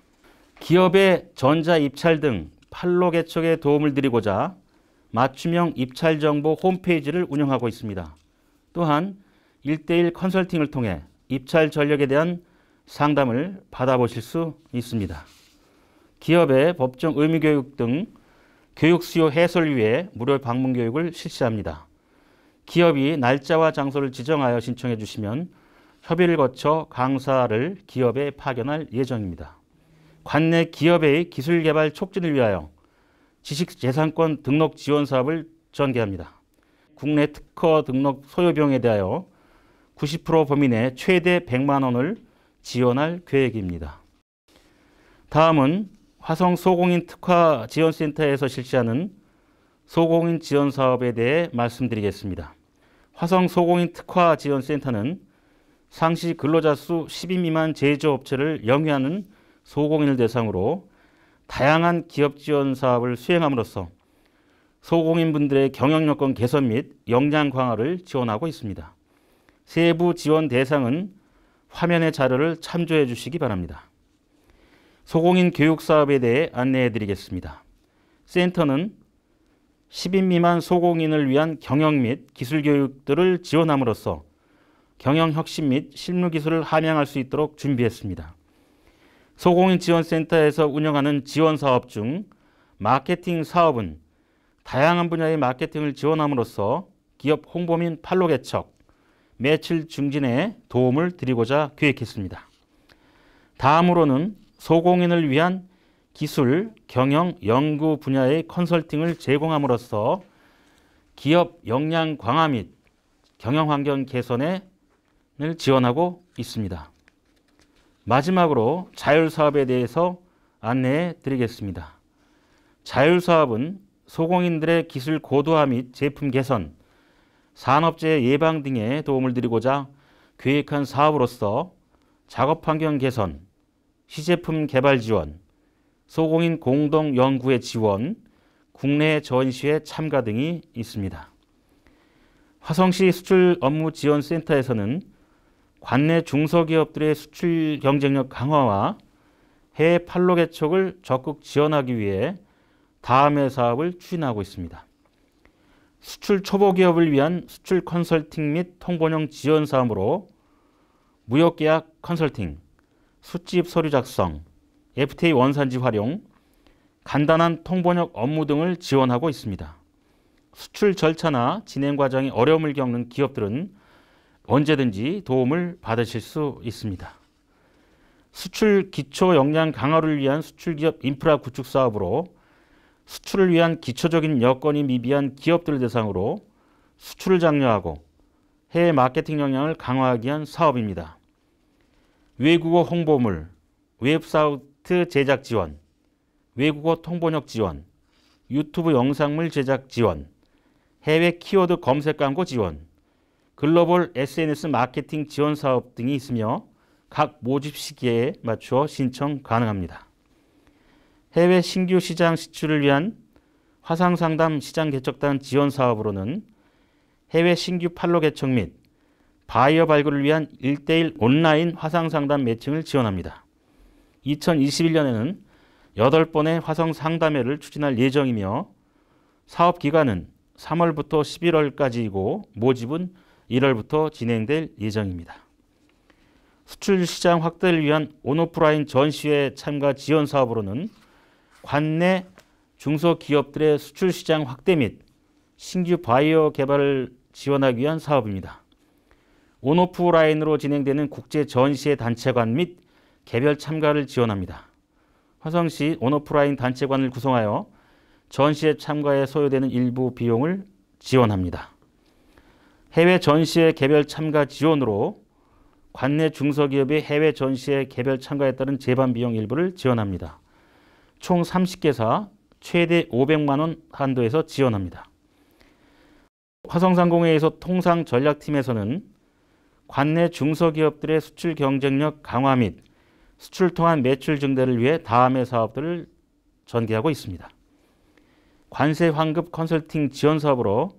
기업의 전자 입찰 등 판로 개척에 도움을 드리고자 맞춤형 입찰 정보 홈페이지를 운영하고 있습니다. 또한 1대1 컨설팅을 통해 입찰 전략에 대한 상담을 받아보실 수 있습니다. 기업의 법정 의무 교육 등 교육 수요 해설 위해 무료 방문 교육을 실시합니다. 기업이 날짜와 장소를 지정하여 신청해 주시면 협의를 거쳐 강사를 기업에 파견할 예정입니다. 관내 기업의 기술 개발 촉진을 위하여 지식재산권 등록 지원 사업을 전개합니다. 국내 특허 등록 소요비용에 대하여 90% 범위 내 최대 100만 원을 지원할 계획입니다. 다음은 화성 소공인 특화 지원센터에서 실시하는 소공인 지원 사업에 대해 말씀드리겠습니다. 화성 소공인 특화 지원센터는 상시 근로자 수 10인 미만 제조업체를 영위하는 소공인을 대상으로 다양한 기업 지원 사업을 수행함으로써 소공인분들의 경영 여건 개선 및 역량 강화를 지원하고 있습니다. 세부 지원 대상은 화면의 자료를 참조해 주시기 바랍니다. 소공인 교육 사업에 대해 안내해 드리겠습니다. 센터는 10인 미만 소공인을 위한 경영 및 기술 교육들을 지원함으로써 경영 혁신 및 실무 기술을 함양할 수 있도록 준비했습니다. 소공인 지원센터에서 운영하는 지원 사업 중 마케팅 사업은 다양한 분야의 마케팅을 지원함으로써 기업 홍보 및 판로 개척, 매출 증진에 도움을 드리고자 기획했습니다. 다음으로는 소공인을 위한 기술, 경영, 연구 분야의 컨설팅을 제공함으로써 기업 역량 강화 및 경영 환경 개선을 지원하고 있습니다. 마지막으로 자율사업에 대해서 안내해 드리겠습니다. 자율사업은 소공인들의 기술 고도화 및 제품 개선, 산업재해 예방 등에 도움을 드리고자 계획한 사업으로서 작업 환경 개선, 시제품 개발 지원, 소공인 공동 연구의 지원, 국내 전시회 참가 등이 있습니다. 화성시 수출 업무 지원 센터에서는 관내 중소기업들의 수출 경쟁력 강화와 해외 판로 개척을 적극 지원하기 위해 다음의 사업을 추진하고 있습니다. 수출 초보 기업을 위한 수출 컨설팅 및 통번영 지원 사업으로 무역계약 컨설팅, 수집 서류 작성, FTA 원산지 활용, 간단한 통번역 업무 등을 지원하고 있습니다. 수출 절차나 진행 과정에 어려움을 겪는 기업들은 언제든지 도움을 받으실 수 있습니다. 수출 기초 역량 강화를 위한 수출 기업 인프라 구축 사업으로 수출을 위한 기초적인 여건이 미비한 기업들 대상으로 수출을 장려하고 해외 마케팅 역량을 강화하기 위한 사업입니다. 외국어 홍보물, 웹사이트 제작 지원, 외국어 통번역 지원, 유튜브 영상물 제작 지원, 해외 키워드 검색 광고 지원, 글로벌 SNS 마케팅 지원 사업 등이 있으며 각 모집 시기에 맞추어 신청 가능합니다. 해외 신규 시장 시출을 위한 화상상담 시장 개척단 지원 사업으로는 해외 신규 팔로 개척 및 바이어 발굴을 위한 1대1 온라인 화상상담 매칭을 지원합니다. 2021년에는 8번의 화상상담회를 추진할 예정이며 사업기간은 3월부터 11월까지이고 모집은 1월부터 진행될 예정입니다. 수출 시장 확대를 위한 온오프라인 전시회 참가 지원 사업으로는 관내 중소기업들의 수출 시장 확대 및 신규 바이오 개발을 지원하기 위한 사업입니다. 온오프 라인으로 진행되는 국제 전시회 단체관 및 개별 참가를 지원합니다. 화성시 온오프 라인 단체관을 구성하여 전시회 참가에 소요되는 일부 비용을 지원합니다. 해외 전시회 개별 참가 지원으로 관내 중소기업이 해외 전시회 개별 참가에 따른 재반 비용 일부를 지원합니다. 총 30개사 최대 500만 원 한도에서 지원합니다. 화성상공회에서 통상 전략팀에서는 관내 중소기업들의 수출 경쟁력 강화 및 수출 통한 매출 증대를 위해 다음의 사업들을 전개하고 있습니다. 관세 환급 컨설팅 지원 사업으로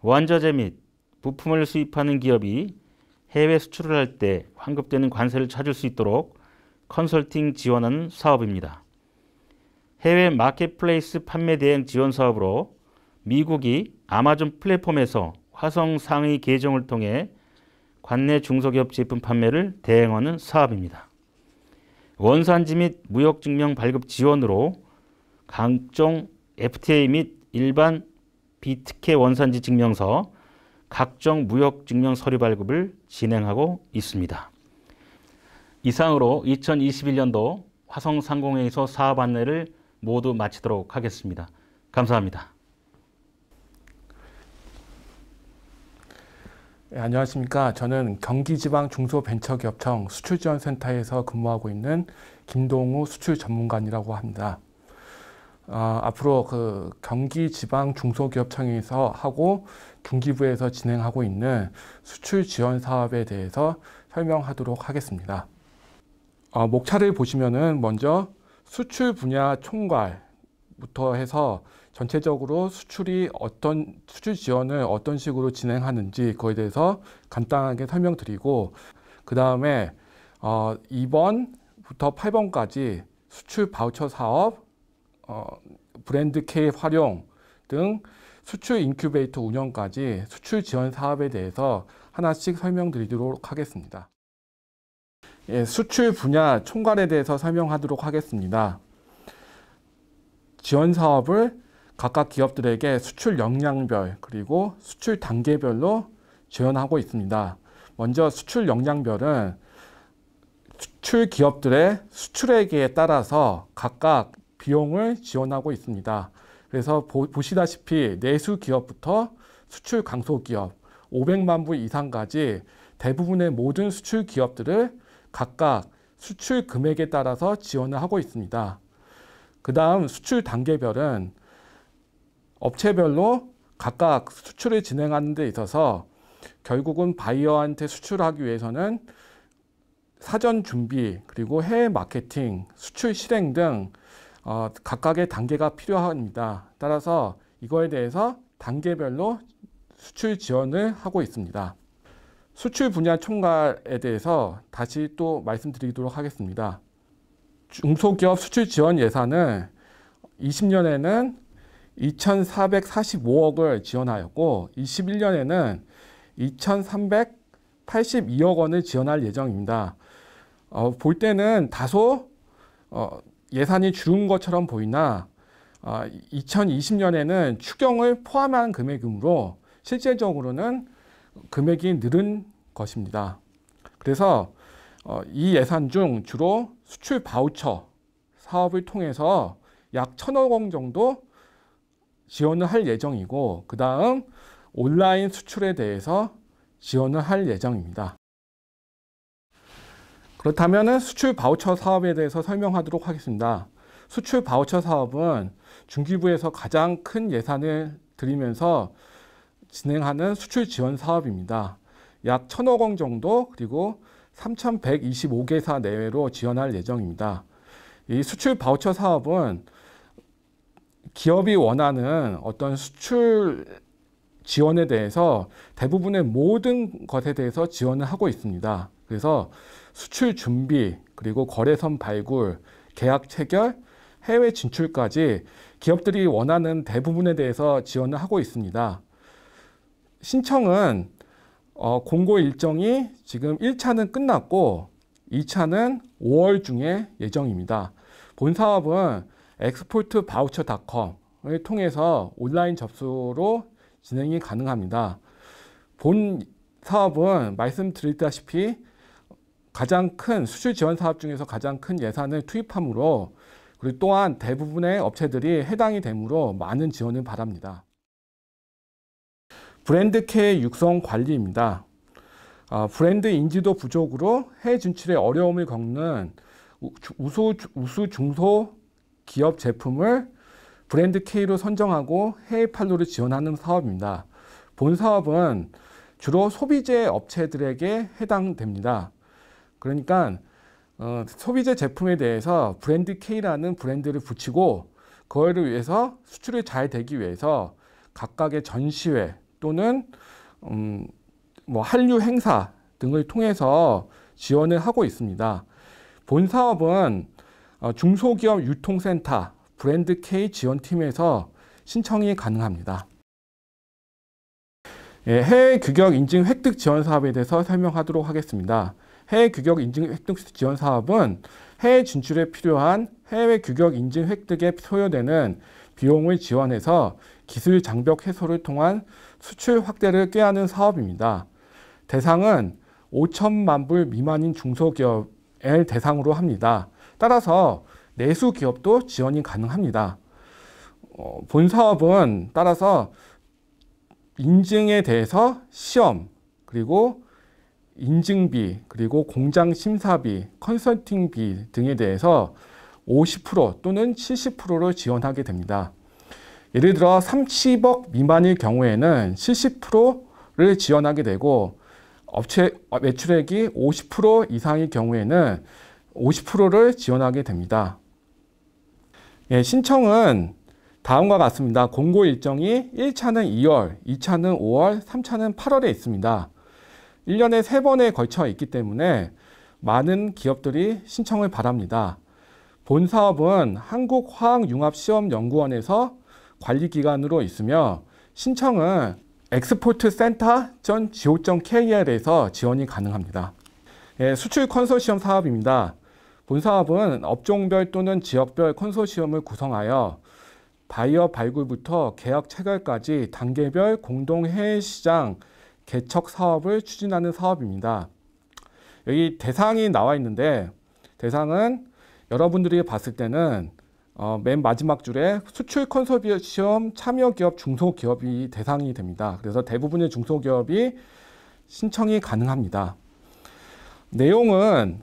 원자재 및 부품을 수입하는 기업이 해외 수출을 할 때 환급되는 관세를 찾을 수 있도록 컨설팅 지원하는 사업입니다. 해외 마켓플레이스 판매 대행 지원 사업으로 미국이 아마존 플랫폼에서 화성 상의 계정을 통해 관내 중소기업 제품 판매를 대행하는 사업입니다. 원산지 및 무역증명 발급 지원으로 각종 FTA 및 일반 비특혜 원산지 증명서, 각종 무역증명 서류 발급을 진행하고 있습니다. 이상으로 2021년도 화성상공회의소 사업 안내를 모두 마치도록 하겠습니다. 감사합니다. 예, 안녕하십니까. 저는 경기지방중소벤처기업청 수출지원센터에서 근무하고 있는 김동우 수출 전문관이라고 합니다. 어, 앞으로 그 경기지방중소기업청에서 하고 중기부에서 진행하고 있는 수출 지원 사업에 대해서 설명하도록 하겠습니다. 어, 목차를 보시면은 먼저 수출 분야 총괄부터 해서 전체적으로 수출이 어떤 수출 지원을 어떤 식으로 진행하는지 거에 대해서 간단하게 설명드리고 그 다음에 어, 2번부터 8번까지 수출 바우처 사업, 어, 브랜드 케이 활용 등 수출 인큐베이터 운영까지 수출 지원 사업에 대해서 하나씩 설명드리도록 하겠습니다. 예, 수출 분야 총괄에 대해서 설명하도록 하겠습니다. 지원 사업을 각각 기업들에게 수출 역량별 그리고 수출 단계별로 재현하고 있습니다. 먼저 수출 역량별은 수출 기업들의 수출액에 따라서 각각 비용을 지원하고 있습니다. 그래서 보, 시다시피 내수 기업부터 수출 강소 기업 500만 불 이상까지 대부분의 모든 수출 기업들을 각각 수출 금액에 따라서 지원을 하고 있습니다. 그 다음 수출 단계별은 업체별로 각각 수출을 진행하는 데 있어서 결국은 바이어한테 수출하기 위해서는 사전 준비 그리고 해외 마케팅, 수출 실행 등 어, 각각의 단계가 필요합니다. 따라서 이거에 대해서 단계별로 수출 지원을 하고 있습니다. 수출 분야 총괄에 대해서 다시 또 말씀드리도록 하겠습니다. 중소기업 수출 지원 예산은 20년에는 2,445억을 지원하였고 21년에는 2,382억 원을 지원할 예정입니다. 어, 볼 때는 다소 어, 예산이 줄은 것처럼 보이나 어, 2020년에는 추경을 포함한 금액이므로 실제적으로는 금액이 늘은 것입니다. 그래서 어, 이 예산 중 주로 수출 바우처 사업을 통해서 약 천억 원 정도 지원을 할 예정이고 그 다음 온라인 수출에 대해서 지원을 할 예정입니다. 그렇다면 수출 바우처 사업에 대해서 설명하도록 하겠습니다. 수출 바우처 사업은 중기부에서 가장 큰 예산을 들이면서 진행하는 수출 지원 사업입니다. 약1 0 0 0억원 정도 그리고 3,125개사 내외로 지원할 예정입니다. 이 수출 바우처 사업은 기업이 원하는 어떤 수출 지원에 대해서 대부분의 모든 것에 대해서 지원을 하고 있습니다. 그래서 수출 준비, 그리고 거래선 발굴, 계약 체결, 해외 진출까지 기업들이 원하는 대부분에 대해서 지원을 하고 있습니다. 신청은 어, 공고 일정이 지금 1차는 끝났고 2차는 5월 중에 예정입니다. 본 사업은 엑스포트 바우처닷컴을 통해서 온라인 접수로 진행이 가능합니다. 본 사업은 말씀드렸다시피 가장 큰 수출 지원 사업 중에서 가장 큰 예산을 투입함으로 그리고 또한 대부분의 업체들이 해당이 되므로 많은 지원을 바랍니다. 브랜드 케 육성 관리입니다. 아, 브랜드 인지도 부족으로 해외 진출에 어려움을 겪는 우수, 우수 중소 기업 제품을 브랜드 K로 선정하고 해외 판로를 지원하는 사업입니다. 본 사업은 주로 소비재 업체들에게 해당됩니다. 그러니까 어, 소비재 제품에 대해서 브랜드 K라는 브랜드를 붙이고 그거를 위해서 수출이 잘 되기 위해서 각각의 전시회 또는 음, 뭐 한류 행사 등을 통해서 지원을 하고 있습니다. 본 사업은 어, 중소기업 유통센터 브랜드 K 지원팀에서 신청이 가능합니다. 예, 해외 규격 인증 획득 지원 사업에 대해서 설명하도록 하겠습니다. 해외 규격 인증 획득 지원 사업은 해외 진출에 필요한 해외 규격 인증 획득에 소요되는 비용을 지원해서 기술 장벽 해소를 통한 수출 확대를 꾀하는 사업입니다. 대상은 5천만 불 미만인 중소기업을 대상으로 합니다. 따라서 내수 기업도 지원이 가능합니다. 어, 본 사업은 따라서 인증에 대해서 시험 그리고 인증비 그리고 공장 심사비 컨설팅비 등에 대해서 50% 또는 70%를 지원하게 됩니다. 예를 들어 30억 미만일 경우에는 70%를 지원하게 되고 업체 어, 매출액이 50% 이상일 경우에는 50%를 지원하게 됩니다. 예, 신청은 다음과 같습니다. 공고 일정이 1차는 2월, 2차는 5월, 3차는 8월에 있습니다. 1년에 3번에 걸쳐 있기 때문에 많은 기업들이 신청을 바랍니다. 본 사업은 한국화학융합시험연구원에서 관리기관으로 있으며 신청은 exportcenter.go.kr에서 지원이 가능합니다. 예, 수출 컨소시엄 사업입니다. 본사업은 업종별 또는 지역별 컨소시엄을 구성하여 바이어 발굴부터 계약 체결까지 단계별 공동해외 시장 개척 사업을 추진하는 사업입니다. 여기 대상이 나와 있는데 대상은 여러분들이 봤을 때는 어, 맨 마지막 줄에 수출 컨소시엄 참여 기업 중소기업이 대상이 됩니다. 그래서 대부분의 중소기업이 신청이 가능합니다. 내용은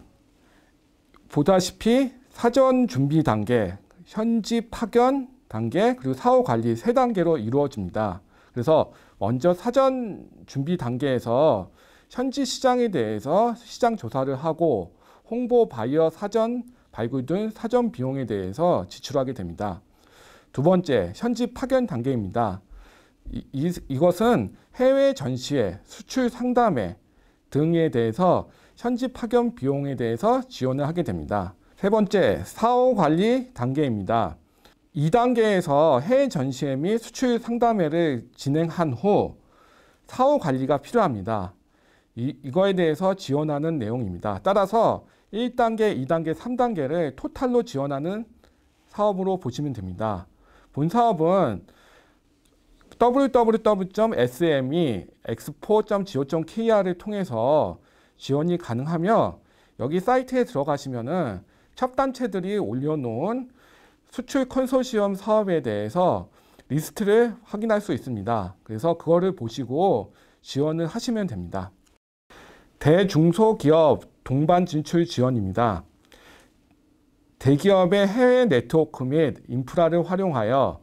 보다시피 사전 준비 단계, 현지 파견 단계, 그리고 사후 관리 세 단계로 이루어집니다. 그래서 먼저 사전 준비 단계에서 현지 시장에 대해서 시장 조사를 하고 홍보 바이어 사전 발굴 등 사전 비용에 대해서 지출하게 됩니다. 두 번째, 현지 파견 단계입니다. 이, 이, 이것은 해외 전시회, 수출 상담회 등에 대해서 현지 파견 비용에 대해서 지원을 하게 됩니다. 세 번째, 사후 관리 단계입니다. 2단계에서 해외 전시회 및 수출 상담회를 진행한 후 사후 관리가 필요합니다. 이, 이거에 대해서 지원하는 내용입니다. 따라서 1단계, 2단계, 3단계를 토탈로 지원하는 사업으로 보시면 됩니다. 본 사업은 www.sme expo.go.kr을 통해서 지원이 가능하며 여기 사이트에 들어가시면은 첩단체들이 올려놓은 수출 컨소시엄 사업에 대해서 리스트를 확인할 수 있습니다. 그래서 그거를 보시고 지원을 하시면 됩니다. 대중소기업 동반 진출 지원입니다. 대기업의 해외 네트워크 및 인프라를 활용하여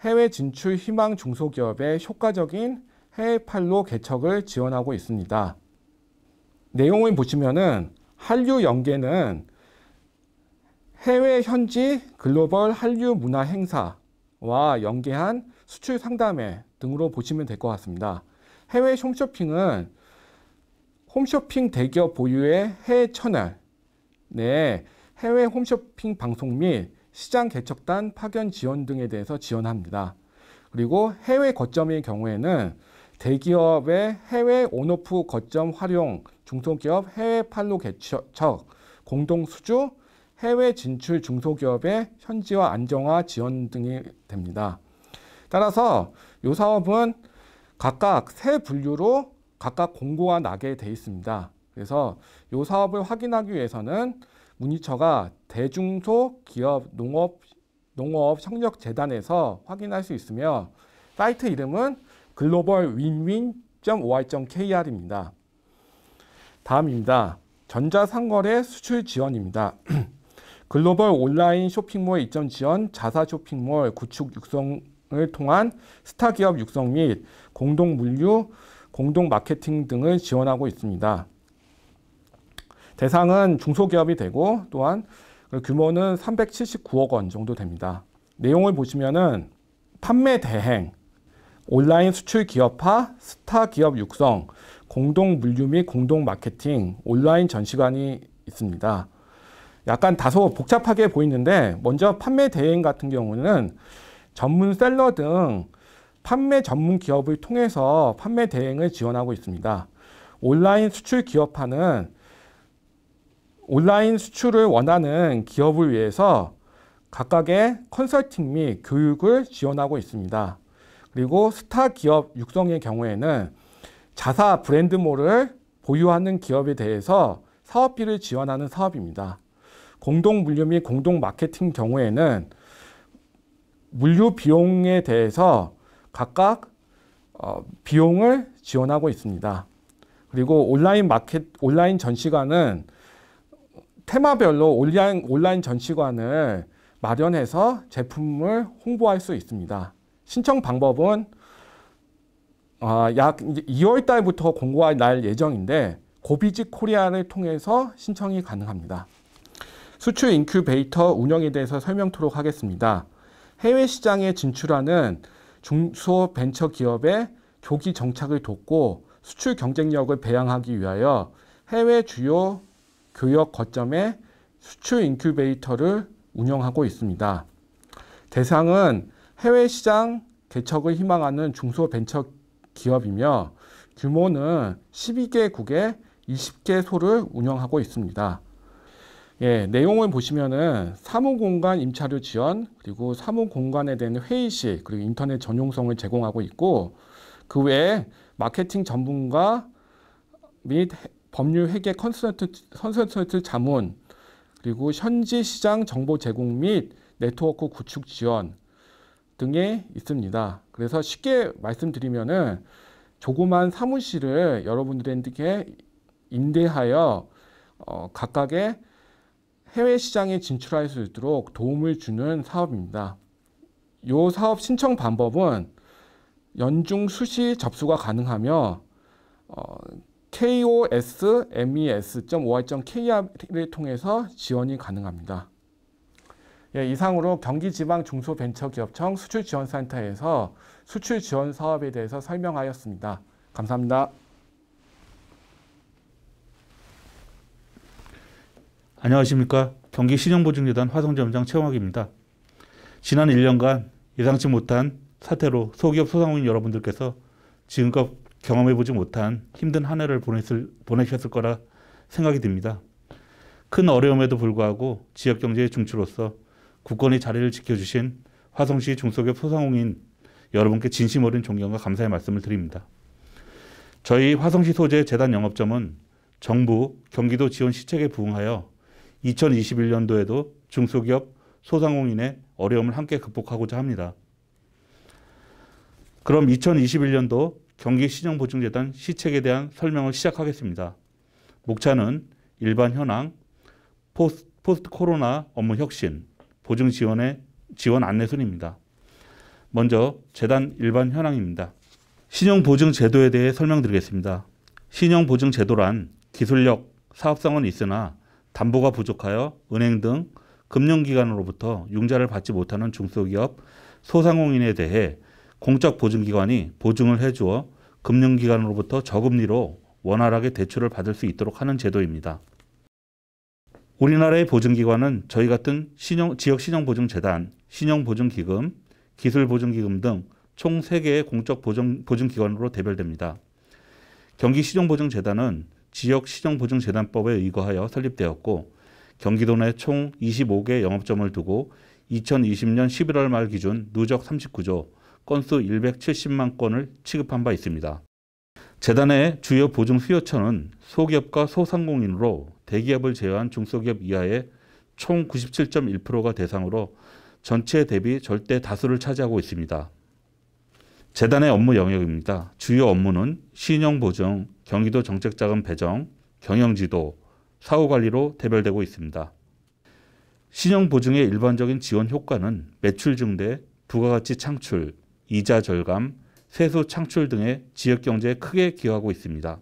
해외 진출 희망 중소기업의 효과적인 해외 판로 개척을 지원하고 있습니다. 내용을 보시면은 한류 연계는 해외 현지 글로벌 한류 문화 행사와 연계한 수출 상담회 등으로 보시면 될 것 같습니다. 해외 홈쇼핑은 홈쇼핑 대기업 보유의 해외 채널 네, 해외 홈쇼핑 방송 및 시장 개척단 파견 지원 등에 대해서 지원합니다. 그리고 해외 거점의 경우에는 대기업의 해외 온오프 거점 활용 중소기업 해외 판로 개척, 공동 수주, 해외 진출 중소기업의 현지화 안정화 지원 등이 됩니다. 따라서 이 사업은 각각 세 분류로 각각 공고가 나게 돼 있습니다. 그래서 이 사업을 확인하기 위해서는 문의처가 대중소 기업 농업 농업 협력 재단에서 확인할 수 있으며 사이트 이름은 글로벌 윈윈.or.kr입니다. 다음입니다. 전자상거래 수출 지원입니다. <clears throat> 글로벌 온라인 쇼핑몰 입점 지원, 자사 쇼핑몰 구축 육성을 통한 스타 기업 육성 및 공동 물류, 공동 마케팅 등을 지원하고 있습니다. 대상은 중소기업이 되고 또한 규모는 379억 원 정도 됩니다. 내용을 보시면은 판매 대행, 온라인 수출 기업화, 스타 기업 육성, 공동 물류 및 공동 마케팅 온라인 전시관이 있습니다. 약간 다소 복잡하게 보이는데 먼저 판매 대행 같은 경우는 전문 셀러 등 판매 전문 기업을 통해서 판매 대행을 지원하고 있습니다. 온라인 수출 기업화는 온라인 수출을 원하는 기업을 위해서 각각의 컨설팅 및 교육을 지원하고 있습니다. 그리고 스타 기업 육성의 경우에는 자사 브랜드몰을 보유하는 기업에 대해서 사업비를 지원하는 사업입니다. 공동 물류 및 공동 마케팅 경우에는 물류 비용에 대해서 각각 어, 비용을 지원하고 있습니다. 그리고 온라인 마켓 온라인 전시관은 테마별로 온라인 온라인 전시관을 마련해서 제품을 홍보할 수 있습니다. 신청 방법은 아, 약 2월 달부터 공고가 날 예정인데 고비직 코리아를 통해서 신청이 가능합니다. 수출 인큐베이터 운영에 대해서 설명토록 하겠습니다. 해외 시장에 진출하는 중소 벤처 기업의 조기 정착을 돕고 수출 경쟁력을 배양하기 위하여 해외 주요 교역 거점에 수출 인큐베이터를 운영하고 있습니다. 대상은 해외 시장 개척을 희망하는 중소 벤처 기업이며 규모는 12개국에 20개 소를 운영하고 있습니다. 예, 내용을 보시면은 사무공간 임차료 지원, 그리고 사무공간에 대한 회의실, 그리고 인터넷 전용성을 제공하고 있고, 그 외에 마케팅 전문가 및 법률 회계 컨설턴트, 컨설턴트 자문, 그리고 현지 시장 정보 제공 및 네트워크 구축 지원, 등에 있습니다. 그래서 쉽게 말씀드리면은 조그만 사무실을 여러분들에게 임대하여 어, 각각의 해외 시장에 진출할 수 있도록 도움을 주는 사업입니다. 이 사업 신청 방법은 연중 수시 접수가 가능하며 어, kosmes.or.kr을 통해서 지원이 가능합니다. 예, 이상으로 경기지방중소벤처기업청 수출지원센터에서 수출지원 사업에 대해서 설명하였습니다. 감사합니다. 안녕하십니까. 경기신용보증재단 화성점장 최영학입니다. 지난 1년간 예상치 못한 사태로 소기업 소상공인 여러분들께서 지금껏 경험해보지 못한 힘든 한 해를 보냈을, 보내셨을 거라 생각이 듭니다. 큰 어려움에도 불구하고 지역경제의 중추로서 국권의 자리를 지켜주신 화성시 중소기업 소상공인 여러분께 진심 어린 존경과 감사의 말씀을 드립니다. 저희 화성시 소재 재단 영업점은 정부 경기도 지원 시책에 부응하여 2021년도에도 중소기업 소상공인의 어려움을 함께 극복하고자 합니다. 그럼 2021년도 경기신용보증재단 시책에 대한 설명을 시작하겠습니다. 목차는 일반 현황, 포스트, 포스트 코로나 업무 혁신, 보증 지원의 지원 안내 순입니다. 먼저 재단 일반 현황입니다. 신용보증 제도에 대해 설명드리겠습니다. 신용보증 제도란 기술력, 사업성은 있으나 담보가 부족하여 은행 등 금융기관으로부터 융자를 받지 못하는 중소기업, 소상공인에 대해 공적 보증기관이 보증을 해주어 금융기관으로부터 저금리로 원활하게 대출을 받을 수 있도록 하는 제도입니다. 우리나라의 보증기관은 저희 같은 신용, 지역 신용보증재단, 신용보증기금, 기술보증기금 등 총 3개의 공적 보증, 기관으로 대별됩니다. 경기신용보증재단은 지역신용보증재단법에 의거하여 설립되었고 경기도 내 총 25개 영업점을 두고 2020년 11월 말 기준 누적 39조, 건수 170만 건을 취급한 바 있습니다. 재단의 주요 보증 수요처는 소기업과 소상공인으로 대기업을 제외한 중소기업 이하의 총 97.1%가 대상으로 전체 대비 절대 다수를 차지하고 있습니다. 재단의 업무 영역입니다. 주요 업무는 신용 보증, 경기도 정책자금 배정, 경영지도, 사후관리로 대별되고 있습니다. 신용 보증의 일반적인 지원 효과는 매출 증대, 부가가치 창출, 이자 절감, 세수 창출 등의 지역 경제에 크게 기여하고 있습니다.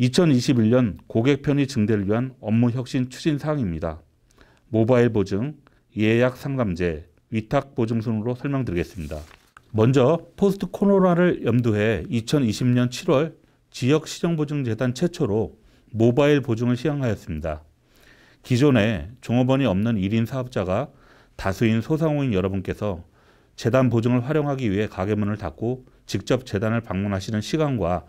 2021년 고객 편의 증대를 위한 업무 혁신 추진 사항입니다. 모바일 보증, 예약 상감제, 위탁 보증 순으로 설명드리겠습니다. 먼저 포스트 코로나를 염두해 2020년 7월 지역 시정보증재단 최초로 모바일 보증을 시행하였습니다. 기존에 종업원이 없는 1인 사업자가 다수인 소상공인 여러분께서 재단 보증을 활용하기 위해 가게문을 닫고 직접 재단을 방문하시는 시간과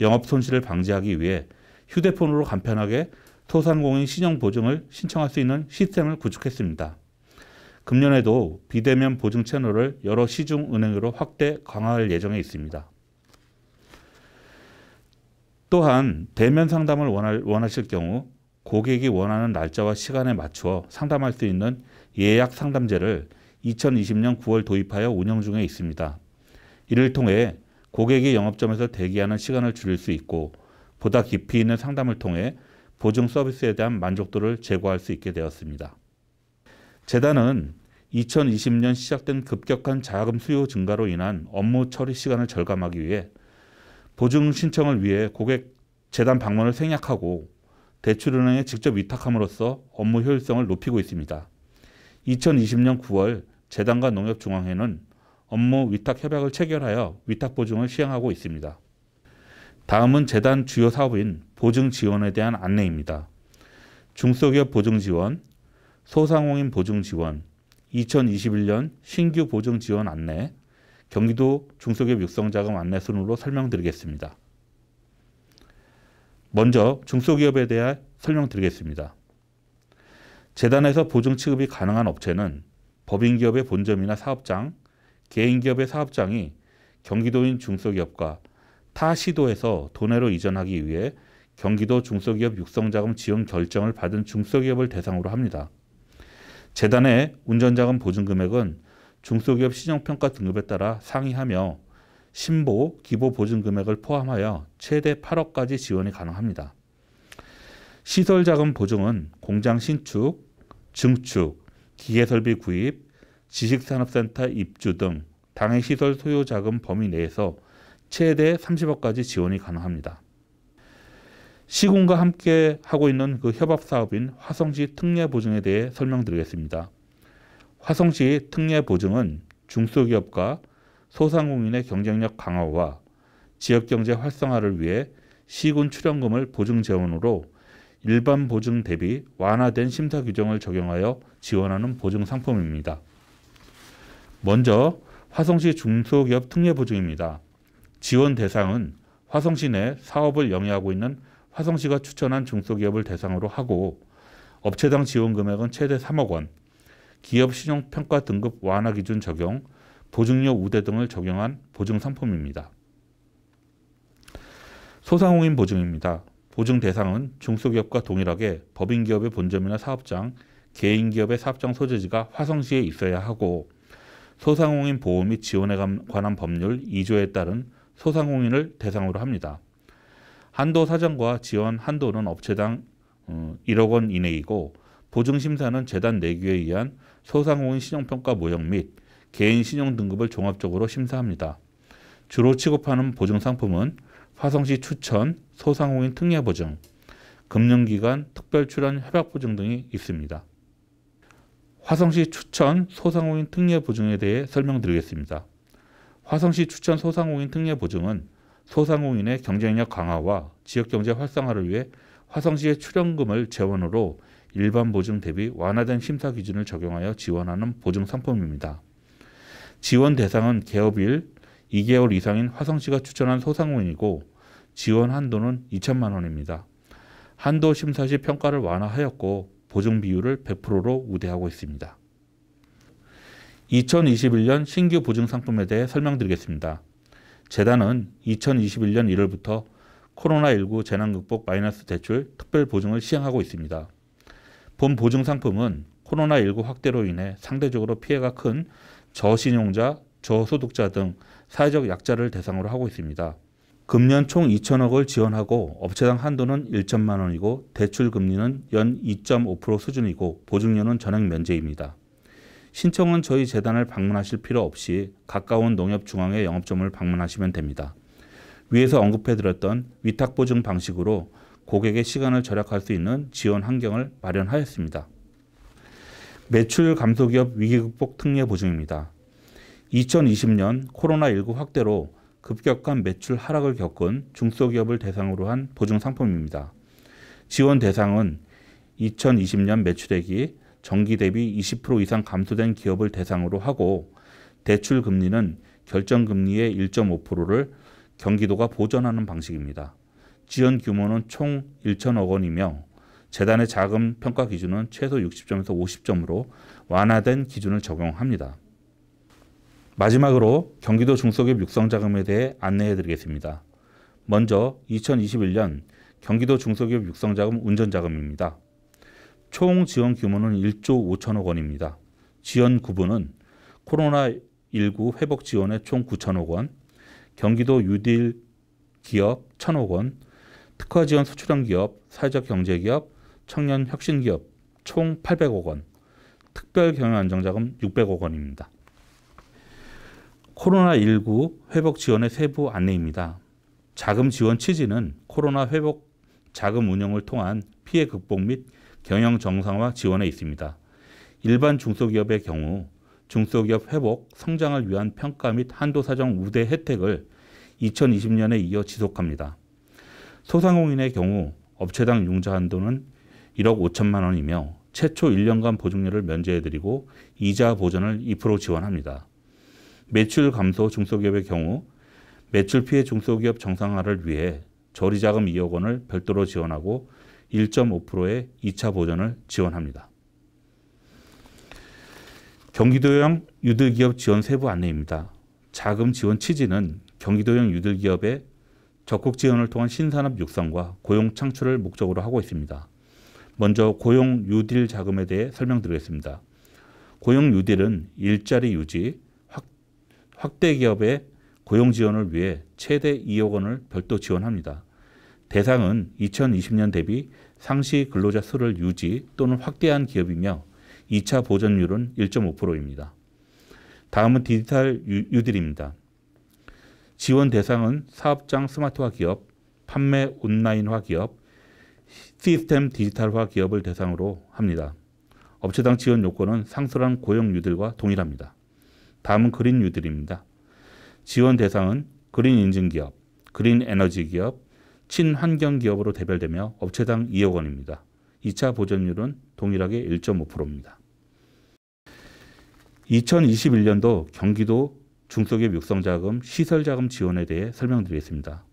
영업 손실을 방지하기 위해 휴대폰으로 간편하게 토산공인 신용 보증을 신청할 수 있는 시스템을 구축했습니다. 금년에도 비대면 보증 채널을 여러 시중 은행으로 확대 강화할 예정에 있습니다. 또한 대면 상담을 원하실 경우 고객이 원하는 날짜와 시간에 맞추어 상담할 수 있는 예약 상담제를 2020년 9월 도입하여 운영 중에 있습니다. 이를 통해 고객이 영업점에서 대기하는 시간을 줄일 수 있고 보다 깊이 있는 상담을 통해 보증 서비스에 대한 만족도를 제고할 수 있게 되었습니다. 재단은 2020년 시작된 급격한 자금 수요 증가로 인한 업무 처리 시간을 절감하기 위해 보증 신청을 위해 고객 재단 방문을 생략하고 대출은행에 직접 위탁함으로써 업무 효율성을 높이고 있습니다. 2020년 9월 재단과 농협중앙회는 업무 위탁 협약을 체결하여 위탁 보증을 시행하고 있습니다. 다음은 재단 주요 사업인 보증 지원에 대한 안내입니다. 중소기업 보증 지원, 소상공인 보증 지원, 2021년 신규 보증 지원 안내, 경기도 중소기업 육성자금 안내 순으로 설명드리겠습니다. 먼저 중소기업에 대해 설명드리겠습니다. 재단에서 보증 취급이 가능한 업체는 법인기업의 본점이나 사업장, 개인기업의 사업장이 경기도인 중소기업과 타 시도에서 도내로 이전하기 위해 경기도 중소기업 육성자금 지원 결정을 받은 중소기업을 대상으로 합니다. 재단의 운전자금 보증금액은 중소기업 신용평가 등급에 따라 상이하며 신보, 기보 보증금액을 포함하여 최대 8억까지 지원이 가능합니다. 시설자금 보증은 공장 신축, 증축, 기계설비 구입, 지식산업센터 입주 등 당해 시설 소요 자금 범위 내에서 최대 30억까지 지원이 가능합니다. 시군과 함께 하고 있는 그 협업 사업인 화성시 특례 보증에 대해 설명드리겠습니다. 화성시 특례 보증은 중소기업과 소상공인의 경쟁력 강화와 지역경제 활성화를 위해 시군 출연금을 보증 재원으로 일반 보증 대비 완화된 심사 규정을 적용하여 지원하는 보증 상품입니다. 먼저 화성시 중소기업 특례보증입니다. 지원 대상은 화성시 내 사업을 영위하고 있는 화성시가 추천한 중소기업을 대상으로 하고 업체당 지원 금액은 최대 3억 원, 기업 신용평가 등급 완화 기준 적용, 보증료 우대 등을 적용한 보증 상품입니다. 소상공인 보증입니다. 보증 대상은 중소기업과 동일하게 법인기업의 본점이나 사업장, 개인기업의 사업장 소재지가 화성시에 있어야 하고 소상공인 보호 및 지원에 관한 법률 2조에 따른 소상공인을 대상으로 합니다. 한도 사정과 지원 한도는 업체당 1억 어, 원 이내이고 보증 심사는 재단 내규에 의한 소상공인 신용평가 모형 및 개인 신용 등급을 종합적으로 심사합니다. 주로 취급하는 보증 상품은 화성시 추천 소상공인 특례 보증, 금융기관 특별 출원 협약 보증 등이 있습니다. 화성시 추천 소상공인 특례 보증에 대해 설명드리겠습니다. 화성시 추천 소상공인 특례 보증은 소상공인의 경쟁력 강화와 지역경제 활성화를 위해 화성시의 출연금을 재원으로 일반 보증 대비 완화된 심사 기준을 적용하여 지원하는 보증 상품입니다. 지원 대상은 개업일 2개월 이상인 화성시가 추천한 소상공인이고 지원 한도는 2천만 원입니다. 한도 심사 시 평가를 완화하였고 보증 비율을 100%로 우대하고 있습니다. 2021년 신규 보증 상품에 대해 설명드리겠습니다. 재단은 2021년 1월부터 코로나19 재난극복 마이너스 대출 특별 보증을 시행하고 있습니다. 본 보증 상품은 코로나19 확대로 인해 상대적으로 피해가 큰 저신용자, 저소득자 등 사회적 약자를 대상으로 하고 있습니다. 금년 총 2천억을 지원하고 업체당 한도는 1천만 원이고 대출 금리는 연 2.5% 수준이고 보증료는 전액 면제입니다. 신청은 저희 재단을 방문하실 필요 없이 가까운 농협중앙회 영업점을 방문하시면 됩니다. 위에서 언급해드렸던 위탁보증 방식으로 고객의 시간을 절약할 수 있는 지원 환경을 마련하였습니다. 매출 감소기업 위기극복 특례 보증입니다. 2020년 코로나19 확대로 급격한 매출 하락을 겪은 중소기업을 대상으로 한 보증 상품입니다. 지원 대상은 2020년 매출액이 전기 대비 20% 이상 감소된 기업을 대상으로 하고 대출 금리는 결정 금리의 1.5%를 경기도가 보전하는 방식입니다. 지원 규모는 총 1천억 원이며 재단의 자금 평가 기준은 최소 60점에서 50점으로 완화된 기준을 적용합니다. 마지막으로 경기도 중소기업 육성 자금에 대해 안내해 드리겠습니다. 먼저 2021년 경기도 중소기업 육성 자금 운전 자금입니다. 총 지원 규모는 1조 5천억 원입니다. 지원 구분은 코로나19 회복 지원에 총 9천억 원, 경기도 유딜 기업 1천억 원, 특화 지원 수출형 기업, 사회적 경제 기업, 청년 혁신 기업 총 800억 원, 특별 경영 안정 자금 600억 원입니다. 코로나19 회복 지원의 세부 안내입니다. 자금 지원 취지는 코로나 회복 자금 운영을 통한 피해 극복 및 경영 정상화 지원에 있습니다. 일반 중소기업의 경우 중소기업 회복 성장을 위한 평가 및 한도 사정 우대 혜택을 2020년에 이어 지속합니다. 소상공인의 경우 업체당 융자 한도는 1억 5천만 원이며 최초 1년간 보증료를 면제해드리고 이자 보전을 2% 지원합니다. 매출 감소 중소기업의 경우 매출 피해 중소기업 정상화를 위해 저리자금 2억 원을 별도로 지원하고 1.5%의 2차 보전을 지원합니다. 경기도형 유들기업 지원 세부 안내입니다. 자금 지원 취지는 경기도형 유들기업의 적극 지원을 통한 신산업 육성과 고용 창출을 목적으로 하고 있습니다. 먼저 고용 유딜 자금에 대해 설명드리겠습니다. 고용 유딜은 일자리 유지, 확대 기업의 고용 지원을 위해 최대 2억 원을 별도 지원합니다. 대상은 2020년 대비 상시 근로자 수를 유지 또는 확대한 기업이며 2차 보전율은 1.5%입니다. 다음은 디지털 유딜입니다. 지원 대상은 사업장 스마트화 기업, 판매 온라인화 기업, 시스템 디지털화 기업을 대상으로 합니다. 업체당 지원 요건은 상술한 고용 유들과 동일합니다. 다음은 그린 뉴딜입니다. 지원 대상은 그린 인증 기업, 그린 에너지 기업, 친환경 기업으로 대별되며 업체당 2억 원입니다. 2차 보전율은 동일하게 1.5%입니다. 2021년도 경기도 중소기업 육성자금 시설자금 지원에 대해 설명드리겠습니다.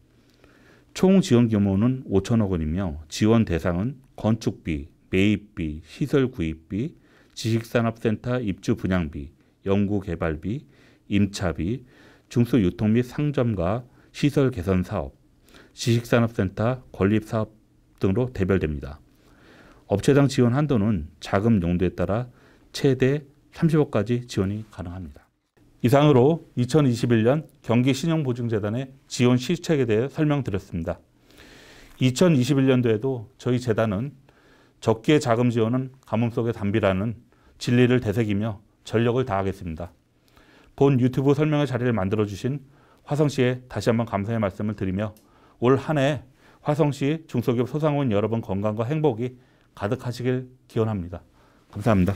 총 지원 규모는 5천억 원이며 지원 대상은 건축비, 매입비, 시설 구입비, 지식산업센터 입주 분양비, 연구개발비, 임차비, 중소유통 및 상점과 시설 개선 사업, 지식산업센터 건립 사업 등으로 대별됩니다. 업체당 지원 한도는 자금 용도에 따라 최대 30억까지 지원이 가능합니다. 이상으로 2021년 경기신용보증재단의 지원 실책에 대해 설명드렸습니다. 2021년도에도 저희 재단은 적기의 자금 지원은 가뭄 속의 담비라는 진리를 되새기며 전력을 다하겠습니다. 본 유튜브 설명의 자리를 만들어주신 화성시에 다시 한번 감사의 말씀을 드리며 올 한해 화성시 중소기업 소상공인 여러분 건강과 행복이 가득하시길 기원합니다. 감사합니다.